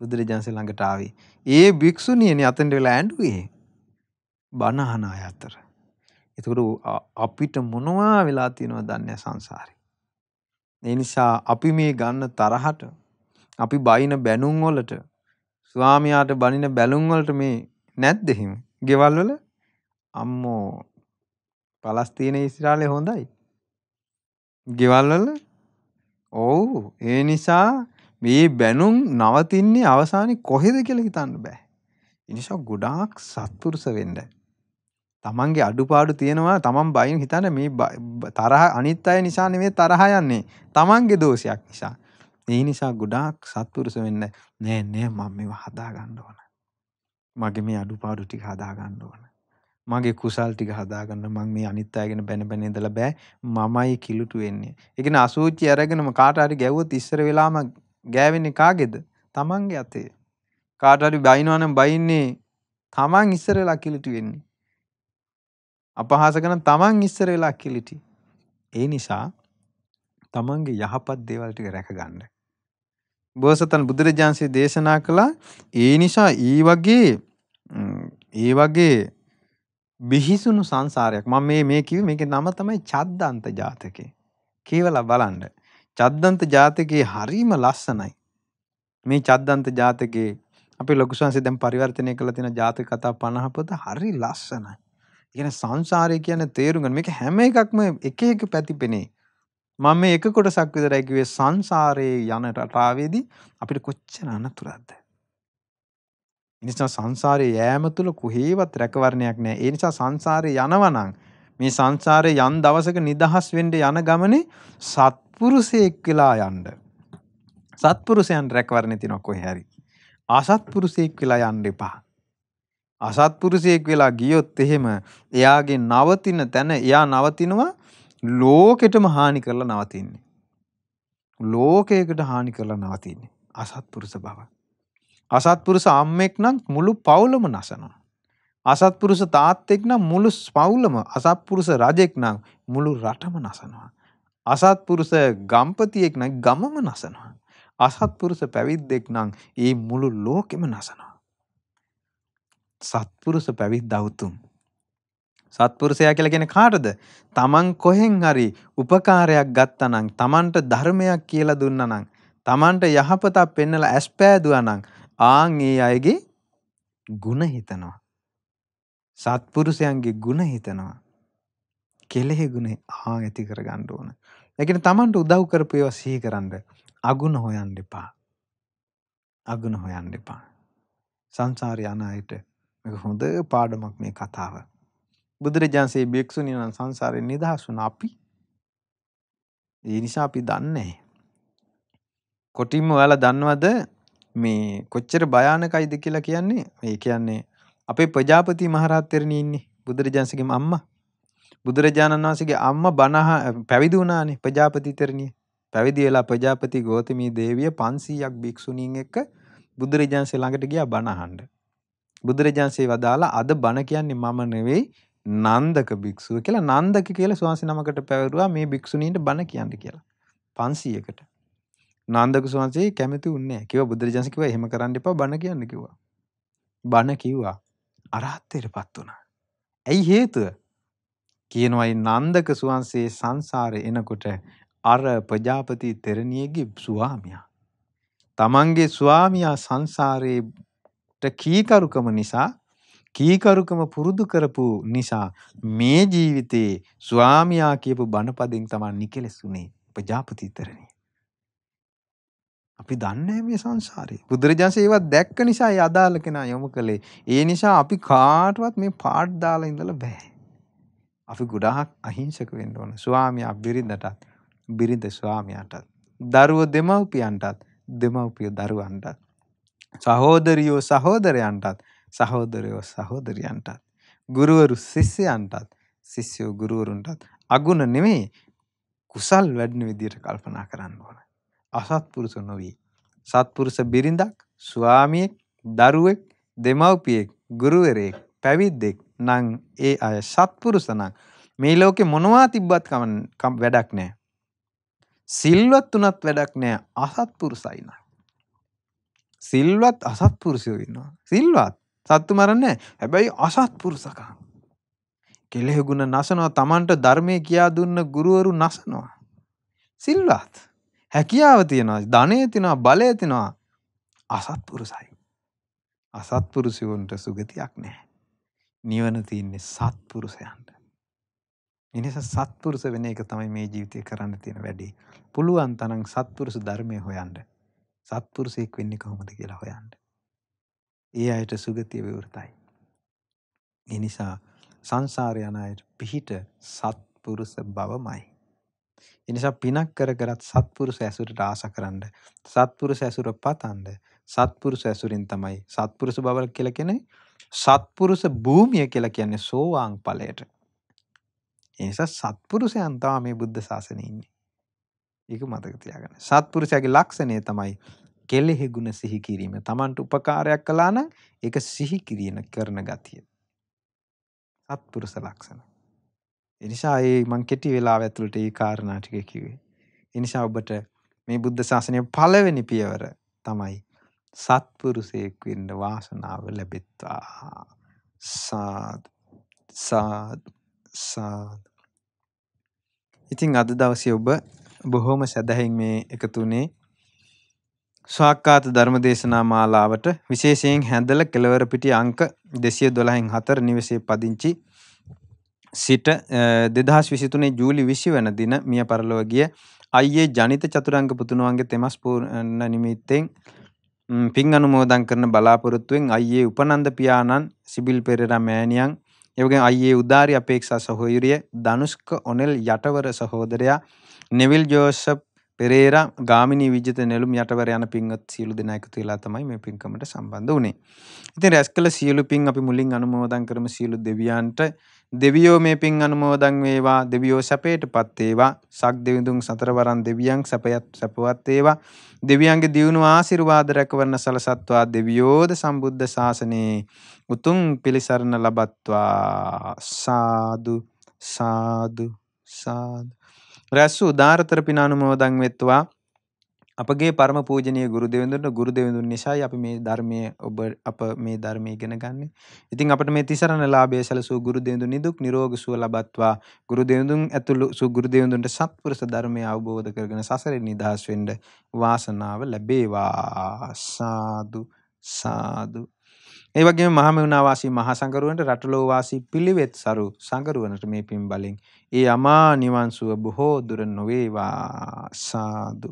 බුදුරජාණන් ළඟට ආවේ. ඒ භික්ෂුණියනේ අතෙන්ට වෙලා ඇඬුවේ. බණ අහන අය අතර. එතකොට අපිට මොනවා වෙලා තියෙනවද දන්නේ සංසාරේ. ඒ නිසා අපි මේ ගන්න තරහට අපි බයින බැනුම් වලට ස්වාමියාට බනින බැලුම් වලට මේ නැද්ද එහෙම? ගෙවල් වල අම්මෝ පලස්තීන ඉස්රාලේ හොඳයි. ගෙවල් වල ඔව් ඒ නිසා මේ බැනුම් නවතින්නේ අවසානයේ කොහෙද කියලා හිතන්න බෑ. ඒ නිසා ගොඩාක් සත්පුරුෂ වෙන්න. තමන්ගේ අඩුපාඩු තියෙනවා තමන් බයින් හිතන්න මේ තරහ අනිත් අය නිසා නෙමේ තරහ යන්නේ තමන්ගේ දෝෂයක් නිසා. ඒ නිසා ගොඩාක් සත්පුරුෂ වෙන්න නෑ නෑ මම මේව හදා ගන්න ඕන. මගේ මේ අඩුපාඩු ටික හදා ගන්න ඕන. මගේ කුසල් ටික හදා ගන්න මං මේ අනිත් අයගෙන බැන බැන ඉඳලා බෑ මමයි කිලුටු වෙන්නේ. ඒ කියන්නේ අසූචි අරගෙනම කාට හරි ගැව්වොත් ඉස්සර වෙලාම ගෑවෙන්නේ කාගේද? තමන්ගේ අතේ. කාට හරි බයිනවනම් බයින්නේ තමන් ඉස්සරලා කිලුටු වෙන්නේ. අපහාස කරන තමන් ඉස්සර වෙලා කිලිටි. ඒ නිසා තමන්ගේ යහපත් දේවල් ටික රැකගන්න. බෝසතන් බුදුරජාන්සේ දේශනා කළා ඒ නිසා ඊ වගේ ඒ වගේ බිහිසුණු සංසාරයක් මම මේ මේ කිව්වේ මේකේ නම තමයි චද්දන්ත ජාතකේ. කියවලා බලන්න. චද්දන්ත ජාතකේ හරීම ලස්සනයි. මේ චද්දන්ත ජාතකේ අපේ ලොකු සංසය දැන් පරිවර්තනය කළ තියෙන ජාතක කතා 50 පොත හරි ලස්සනයි. ඉගෙන සංසාරය කියන තේරුගන් මේක හැම එකක්ම එක එක පැතිපෙනේ මම මේ එක කොටසක් විතර ඇකිවේ සංසාරයේ යන රටාවේදී අපිට කොච්චර අනතුරක්ද නිසා සංසාරයේ යෑම තුළ කොහේවත් රැකවරණයක් නෑ ඒ නිසා සංසාරය යනවනං මේ සංසාරය යන් දවසක නිදහස් වෙන්ඩ යන ගමනේ සත්පුරුසයෙක් වෙලා යන්ඩ සත්පුරුසයන් රැකවරණ තිනොක් කොහෙහරි අසත්පුරුසයෙක් වෙලා යන්න එපා අසත්පුරුෂයෙක් වෙලා ගියොත් එහෙම එයාගේ නවතින තැන එයා නවතිනවා ලෝකෙටම හානි කරලා නවතින්නේ. ලෝකයකට හානි කරලා නවතින්නේ. අසත්පුරුෂ බව. අසත්පුරුෂ අම්මෙක් නම් මුළු පවුලම නසනවා. අසත්පුරුෂ තාත්තෙක් නම් මුළු පවුලම අසත්පුරුෂ රජෙක් නම් මුළු රටම නසනවා. අසත්පුරුෂ ගම්පතියෙක් නම් ගමම නසනවා. අසත්පුරුෂ පැවිද්දෙක් නම් ඒ මුළු ලෝකෙම නසනවා. සත්පුරුෂ පැවිද්දා උතුම්. සත්පුරුෂයා කියලා කියන්නේ කාටද? Taman කොහෙන් හරි උපකාරයක් ගත්තනම්, Tamanට ධර්මයක් කියලා දුන්නනම්, Tamanට යහපතක් පෙන්නලා ඇස්පෑදුවානම්, ආන් ඒ අයගේ ಗುಣ හිතනවා. සත්පුරුෂයන්ගේ ಗುಣ හිතනවා. කෙලෙහි ගුණ ආ ඇති කරගන්න ඕන. ඒ කියන්නේ Tamanට උදව් කරපු ඒවා සිහි කරන්න. අගුණ හොයන්න එපා. අගුණ හොයන්න එපා. සංසාරේ අනායට හොඳ පාඩමක් මේ කතාව. බුදුරජාන්සේ භික්ෂුණීන් සංසාරයෙන් නිදහස් වුණ අපි ඒ නිසා අපි දන්නේ කොටින්ම ඔයාලා දන්නවද මේ කොච්චර භයානකයිද කියලා කියන්නේ? ඒ කියන්නේ අපේ ප්‍රජාපති මහරහත්තරණී ඉන්නේ බුදුරජාන්සේගේ අම්මා. බුදුරජාණන් වහන්සේගේ අම්මා බණහ පැවිදි වුණානේ ප්‍රජාපතිතරණී. පැවිදි වෙලා ප්‍රජාපති ගෝතමී දේවිය 500ක් භික්ෂුණීන් එක්ක බුදුරජාන්සේ ළඟට ගියා බණ අහන්න. බුදුරජාන්සේ වදාලා අද බණ කියන්නේ මම නෙවෙයි නන්දක භික්ෂුව කියලා නන්දක කියලා ස්වාමීන් නමකට පැවරුවා මේ භික්ෂුණීන්ට බණ කියන්න කියලා 500කට නන්දක ස්වාමීන් කැමති වුණේ නැහැ කිව්වා බුදුරජාන්සේ කිව්වා එහෙම කරන්න එපා බණ කියන්න කිව්වා බණ කිව්වා අරහත්ත්වයටපත් වුණා ඇයි හේතුව කියනවයි නන්දක ස්වාමීන්සේ සංසාරේ එනකොට අර ප්‍රජාපති තෙරණියගේ ස්වාමියා තමන්ගේ ස්වාමියා සංසාරේ කීකරුකම නිසා කීකරුකම පුරුදු කරපු නිසා මේ ජීවිතේ ස්වාමියා කියපු බණපදෙන් තමයි නිකලෙසුනේ ප්‍රජාපතිතරණිය. අපි දන්නේ මේ සංසාරේ. බුදුරජාන්සේ ඒවත් දැක්ක නිසා ඒ අදාළ කෙනා යොමු කළේ. ඒ නිසා අපි කාටවත් මේ පාඩ දාලා ඉඳලා බෑ. අපි ගොඩාක් අහිංසක වෙන්න ඕන. ස්වාමියා බිරිඳටත්, බිරිඳ ස්වාමියාටත්, දරුවෝ දෙමව්පියන්ටත්, දෙමව්පියෝ දරුවන්ටත් සහෝදරියෝ සහෝදරයන්ටත් සහෝදරයෝ සහෝදරියන්ටත් ගුරුවරු ශිෂ්‍යයන්ටත් ශිෂ්‍යෝ ගුරුවරුන්ටත් අගුණ නෙමෙයි කුසල් වැඩෙන විදියට කල්පනා කරන්න ඕන. අසත්පුරුෂ නොවි. සත්පුරුෂ බිරිඳක්, ස්වාමියෙක්, දරුවෙක්, දෙමව්පියෙක්, ගුරුවරයෙක්, පැවිද්දෙක් නම් ඒ අය සත්පුරුෂ නම් මේ ලෝකේ මොනවා තිබ්බත් වැඩක් නැහැ. සිල්වත් උනත් වැඩක් නැහැ අසත්පුරුසයි නම්. සිල්වත් අසත්පුරුෂයෝ ඉන්නවා. සිල්වත් සත්තු මරන්නේ හැබැයි අසත්පුරුෂකම්. කෙලෙහි ගුණ නසනවා Tamanට ධර්මයේ කියා දුන්න ගුරුවරු නසනවා. සිල්වත් හැකියාව තියනවා, ධනෙ තියනවා, බලය තියනවා. අසත්පුරුසයි. අසත්පුරුෂයන්ට සුගතියක් නැහැ. නිවන තියන්නේ සත්පුරුෂයන්ට. එනිසා සත්පුරුෂ වෙන එක තමයි මේ ජීවිතේ කරන්න තියෙන වැඩේ. පුළුවන් තරම් සත්පුරුෂ ධර්මයේ හොයන්න. සත්පුරුෂයෙක් වෙන්නේ කොහොමද කියලා හොයන්න. ඒ අයට සුගතිය විවෘතයි. ඒ නිසා සංසාරය යන අයට පිහිට සත්පුරුෂ බවමයි. ඒ නිසා පිනක් කර කරත් සත්පුරුෂ ඇසුරට ආසකරනද සත්පුරුෂ ඇසුර පතනද සත්පුරුෂ ඇසුරින් තමයි සත්පුරුෂ බව කියලා කියන්නේ සත්පුරුෂ භූමිය කියලා කියන්නේ සෝවාන් ඵලයට. ඒ නිසා සත්පුරුෂයන් තමයි මේ බුද්ධ ශාසනයේ ඉන්නේ. ඒක මතක තියාගන්න. සත්පුරුෂයාගේ ලක්ෂණය තමයි කෙලෙහි ගුණ සිහි කිරීම. Tamanට උපකාරයක් කළා නම් ඒක සිහි කිරීම කරන ගතිය. සත්පුරුෂ ලක්ෂණ. එනිසා ඒ මං කෙටි වෙලාව ඇතුළට ඒ කාරණා ටික කිව්වේ. එනිසා ඔබට මේ බුද්ධ ශාසනය පළවෙනි පියවර තමයි සත්පුරුෂයෙක් වෙන්න වාසනාව ලැබෙත්වා. සාදු සාදු සාදු ඉතින් අද දවසේ ඔබ බොහොම සැදැහින් මේ එකතුනේ ස්වාක්කාත ධර්ම දේශනා මාලාවට විශේෂයෙන් හැඳල කෙළවර පිටි අංක දෙසිය දොළහෙන් හතර නිවසේ පදිංචි සිට දෙදහස් විසිතුනේ ජූලි විසි වන දින මිය පරලොව ගිය අයියේ ජනිත චතුරංග පුතුණුවන්ගේ තෙමස් පූර්ණ නිමිත්තෙන් පින් අනුමෝදන් කරන බලාපොරොත්තුවෙන් අයියේ උපනන්ද පියාණන් සිබිල් පෙරේරා මෑණියන් එවගේ අයියේ උදාරි අපේක්ෂා සහෝදරිය ධනුෂ්ක ඔනෙල් යටවර සහෝදරයා නෙවිල් ජෝසප් පෙරේරා ගාමිණී විජිත නෙළුම් යටවර යන පින්වත් සියලු දෙනා එකතු වෙලා තමයි මේ පින්කමට සම්බන්ධ වුණේ. ඉතින් රැස් කළ සියලු පින් අපි මුලින් අනුමෝදන් කරමු සියලු දෙවියන්ට. දෙවියෝ මේ පින් අනුමෝදන් වේවා. දෙවියෝ සැපයටපත් වේවා. සක් දෙවිඳුන් සතරවරන් දෙවියන් සැපයත් සැපවත් වේවා. දෙවියන්ගේ දියුණු ආශිර්වාද රැකවරන සලසත්වා දෙවියෝද සම්බුද්ධ ශාසනයේ උතුම් පිළිසරණ ලබත්වා. සාදු සාදු සාදු රැස් වූ උදාරතර පින අනුමෝදන් වෙත්වා අපගේ පරම පූජනය ගුරු දෙවඳුන්ට ගුරු දෙවඳුන් නිසායි අපි මේ ධර්මය ඔබ අප මේ ධර්මය ඉගෙන ගන්න. ඉතින් අපට මේ තිසරණ ලාභය සැලසූ ගුරු දෙවඳු නිදුක් නිරෝග සුව ලබත්වා ගුරු දෙවඳුන් ඇතුළු සුගුරු දෙවඳුන්ට සත්පුරුෂ ධර්මය අවබෝධ කරගෙන සසරෙන් නිදහස් වෙන්න වාසනාව ලැබේවා. සාදු සාදු ඒ වගේම මහමෙවුනාවාසී මහා සංගරුවන්ට රටලෝවාසී පිළිවෙත් සරු සංගරුවනට මේ පින් බලෙන් ඒ අමා නිවන් සුව බොහෝ දුර නොවේවා සාදු.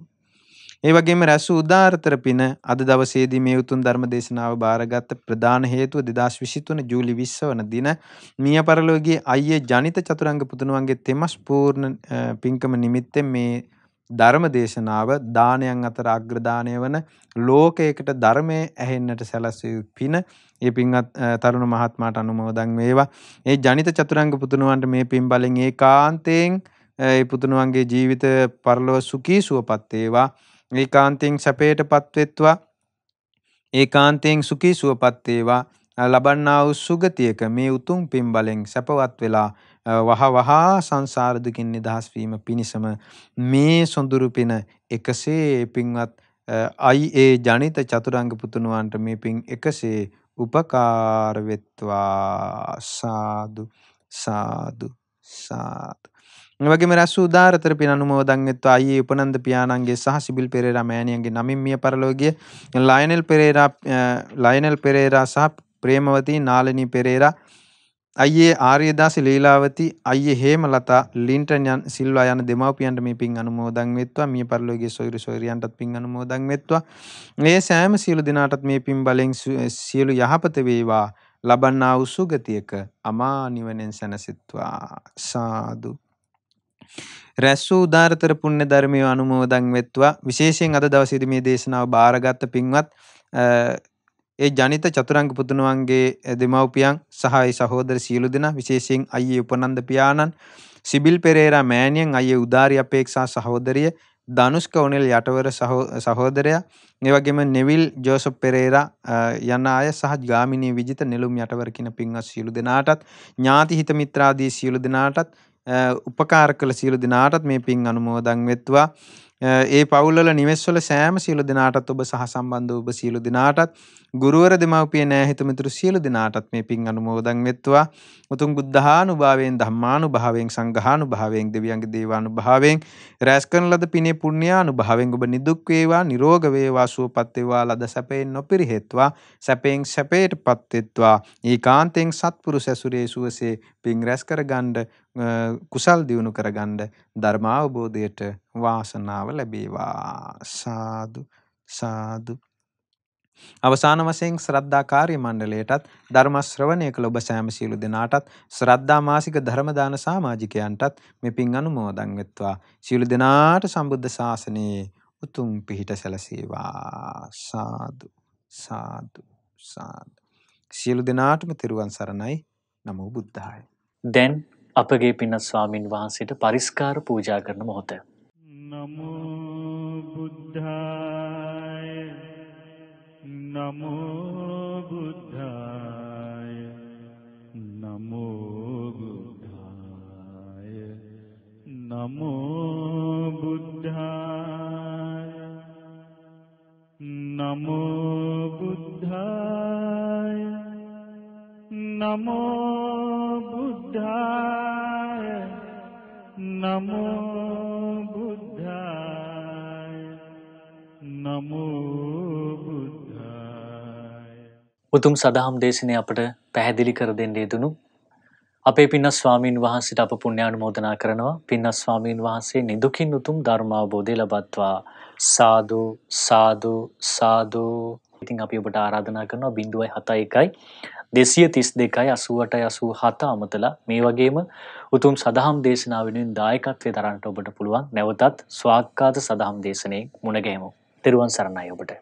ඒ වගේම රැස් උදාාරතර පින අද දවසේදී මේ උතුම් ධර්ම දේශනාව බාරගත් ප්‍රධාන හේතුව 2023 ජූලි 20 වන දින මිය පරලෝකයේ අයියේ ජනිත චතුරංග පුතුණුවන්ගේ තෙමස් පූර්ණ පින්කම නිමිත්තෙන් මේ ධර්ම දේශනාව දානයන් අතර අග්‍රදානය වන ලෝකයකට ධර්මය ඇහෙන්නට සැලස්වූ පින ඒ පින්වත් තරුණ මහත්මාට අනුමෝදන් වේවා. ඒ ජනිත චතුරංග පුතුණුවන්ට මේ පින් බලෙන් ඒකාන්තයෙන් ඒ පුතුණුවන්ගේ ජීවිත පරලොව සුඛී සුවපත් වේවා. ඒකාන්තයෙන් සැපයටපත් වෙත්වා. ඒකාන්තයෙන් සුඛී සුවපත් වේවා. ලබන්නා වූ සුගතියක මේ උතුම් පින් බලෙන් සැපවත් වෙලා වහ වහා සංසාර දුකින් නිදහස් වීම පිණිසම මේ සොඳුරු පින එකසේ පින්වත් අයි ඒ ජනිත චතුරංග පුතුණුවන්ට මේ පින් එකසේ උපකාර වෙත්වා සාදු සාදු සාදු වගේම රැස් වූ දාරතර පින් අනුමෝදන් වෙත්වා අයියේ උපනන්ද පියාණන්ගේ සහ සිබිල් පෙරේරා මෑණියන්ගේ නමින් මිය පරලෝකයේ ලයනල් පෙරේරා ලයනල් පෙරේරා සහ ප්‍රේමවතී නාලිනී පෙරේරා අයියේ ආර්යදාස ලීලාවති අයියේ හේමලතා ලින්ටන් යන් සිල්වා යන දෙමව්පියන්ට මේ පින් අනුමෝදන් වෙත්වා මිය පරලෝකයේ සොයුරු සොයුරියන්ටත් පින් අනුමෝදන් වෙත්වා මේ සෑම සියලු දිනාටත් මේ පින් බලෙන් සියලු යහපත වේවා ලබන්නා වූ සුගතියක අමා නිවනෙන් සැනසෙත්වා සාදු රැස්සූ ධාරතර පුණ්‍ය ධර්මය අනුමෝදන් වෙත්වා විශේෂයෙන් අද දවසේදී මේ දේශනාව බාරගත් පින්වත් ඒ ජනිත චතුරංග පුතුණුවන්ගේ දෙමව්පියන් සහ සහෝදර සියලු දෙනා විශේෂයෙන් අයියේ උපනන්ද පියාණන් සිබිල් පෙරේරා මෑණියන් අයියේ උදාරි අපේක්ෂා සහෝදරිය ධනුෂ්ක ඔනෙල් යටවර සහෝදරයා ඒ වගේම නෙවිල් ජෝසප් පෙරේරා යන අය සහ ගාමිණී විජිත නෙළුම් යටවර කියන පින්වත් සියලු දෙනාටත් ඥාති හිත මිත්‍රාදී සියලු දෙනාටත් උපකාර කළ සියලු දෙනාටත් මේ පින් අනුමෝදන් වෙත්වා ඒ පවුල්ල නිවෙස්වල සෑම සියලු දෙනාටත් ඔබ සහ සම්බන්ධ ඔබ සියලු දෙනාටත් ගුරුවර දෙමව්පිය නෑහිතමිතුරු සියලු දෙනාටත් මේ පින් අනුමෝදන් වෙත්වා උතුම් බුද්ධානු භාවයෙන් ධම්මානු භාවයෙන් සංඝානු භාවයෙන් දෙවියන්ගේ දේවානු භාවයෙන් රැස් කරන ලද පිනේ පුණ්‍යානු භාවයෙන් ඔබ නිදුක් වේවා නිරෝග වේවා සුවපත් වේවා ලද සැපයෙන් නොපිරිහෙත්වා සැපයෙන් සැපයට පත් වෙත්වා ඒකාන්තයෙන් සත්පුරුෂ ඇසුරේ සුවසේ පින් රැස් කරගන්න කුසල් දියුණු කරගන්න ධර්මාවබෝධයට වාසනාව ලැබේවා සාදු සාදු අවසාන වශයෙන් ශ්‍රද්ධා කාර්ය මණ්ඩලයටත් ධර්ම ශ්‍රවණය කළ ඔබ සෑම සියලු දෙනාටත් ශ්‍රද්ධා මාසික ධර්ම දාන සමාජිකයන්ටත් මේ පින් අනුමෝදන් වෙත්වා සියලු දෙනාට සම්බුද්ධ ශාසනයේ උතුම් පිහිට සැලසේවා සාදු සාදු සාදු සියලු දෙනාටම තෙරුවන් සරණයි නමෝ බුද්ධාය දැන් අපගේ පින්නත් ස්වාමින් වහන්සේට පරිස්කාර පූජා කරන මොහොත. නමෝ බුද්ධාය නමෝ බුද්ධාය නමෝ බුද්ධාය නමෝ බුද්ධාය නමෝ බුද්ධාය නමෝ බුද්ධාය නමෝ බුද්ධාය නමෝ බුද්ධාය උතුම් සදහම් දේශනේ අපට පැහැදිලි කර දෙන්න යෙදුණු අපේ පින්නස් ස්වාමීන් වහන්සේට අප පුණ්‍යානුමෝදනා කරනවා පින්නස් ස්වාමීන් වහන්සේ නිදුකින් උතුම් ධර්ම අවබෝධය ලබත්වා සාදු සාදු සාදු ඉතින් අපි ඔබට ආරාධනා කරනවා 0.71 දෙසිය තිස් දෙකයි අසුවට යසූ හතා අමතලා මේ වගේම උතුම් සදහම් දේශනා වෙනුවෙන් දායකත්වය දරන්නට ඔබට පුළුවන් නැවතත් ස්වාක්කාත සදහම් දේශනයේ මුණගැහෙමු. තෙරුවන් සරණයි ඔබට.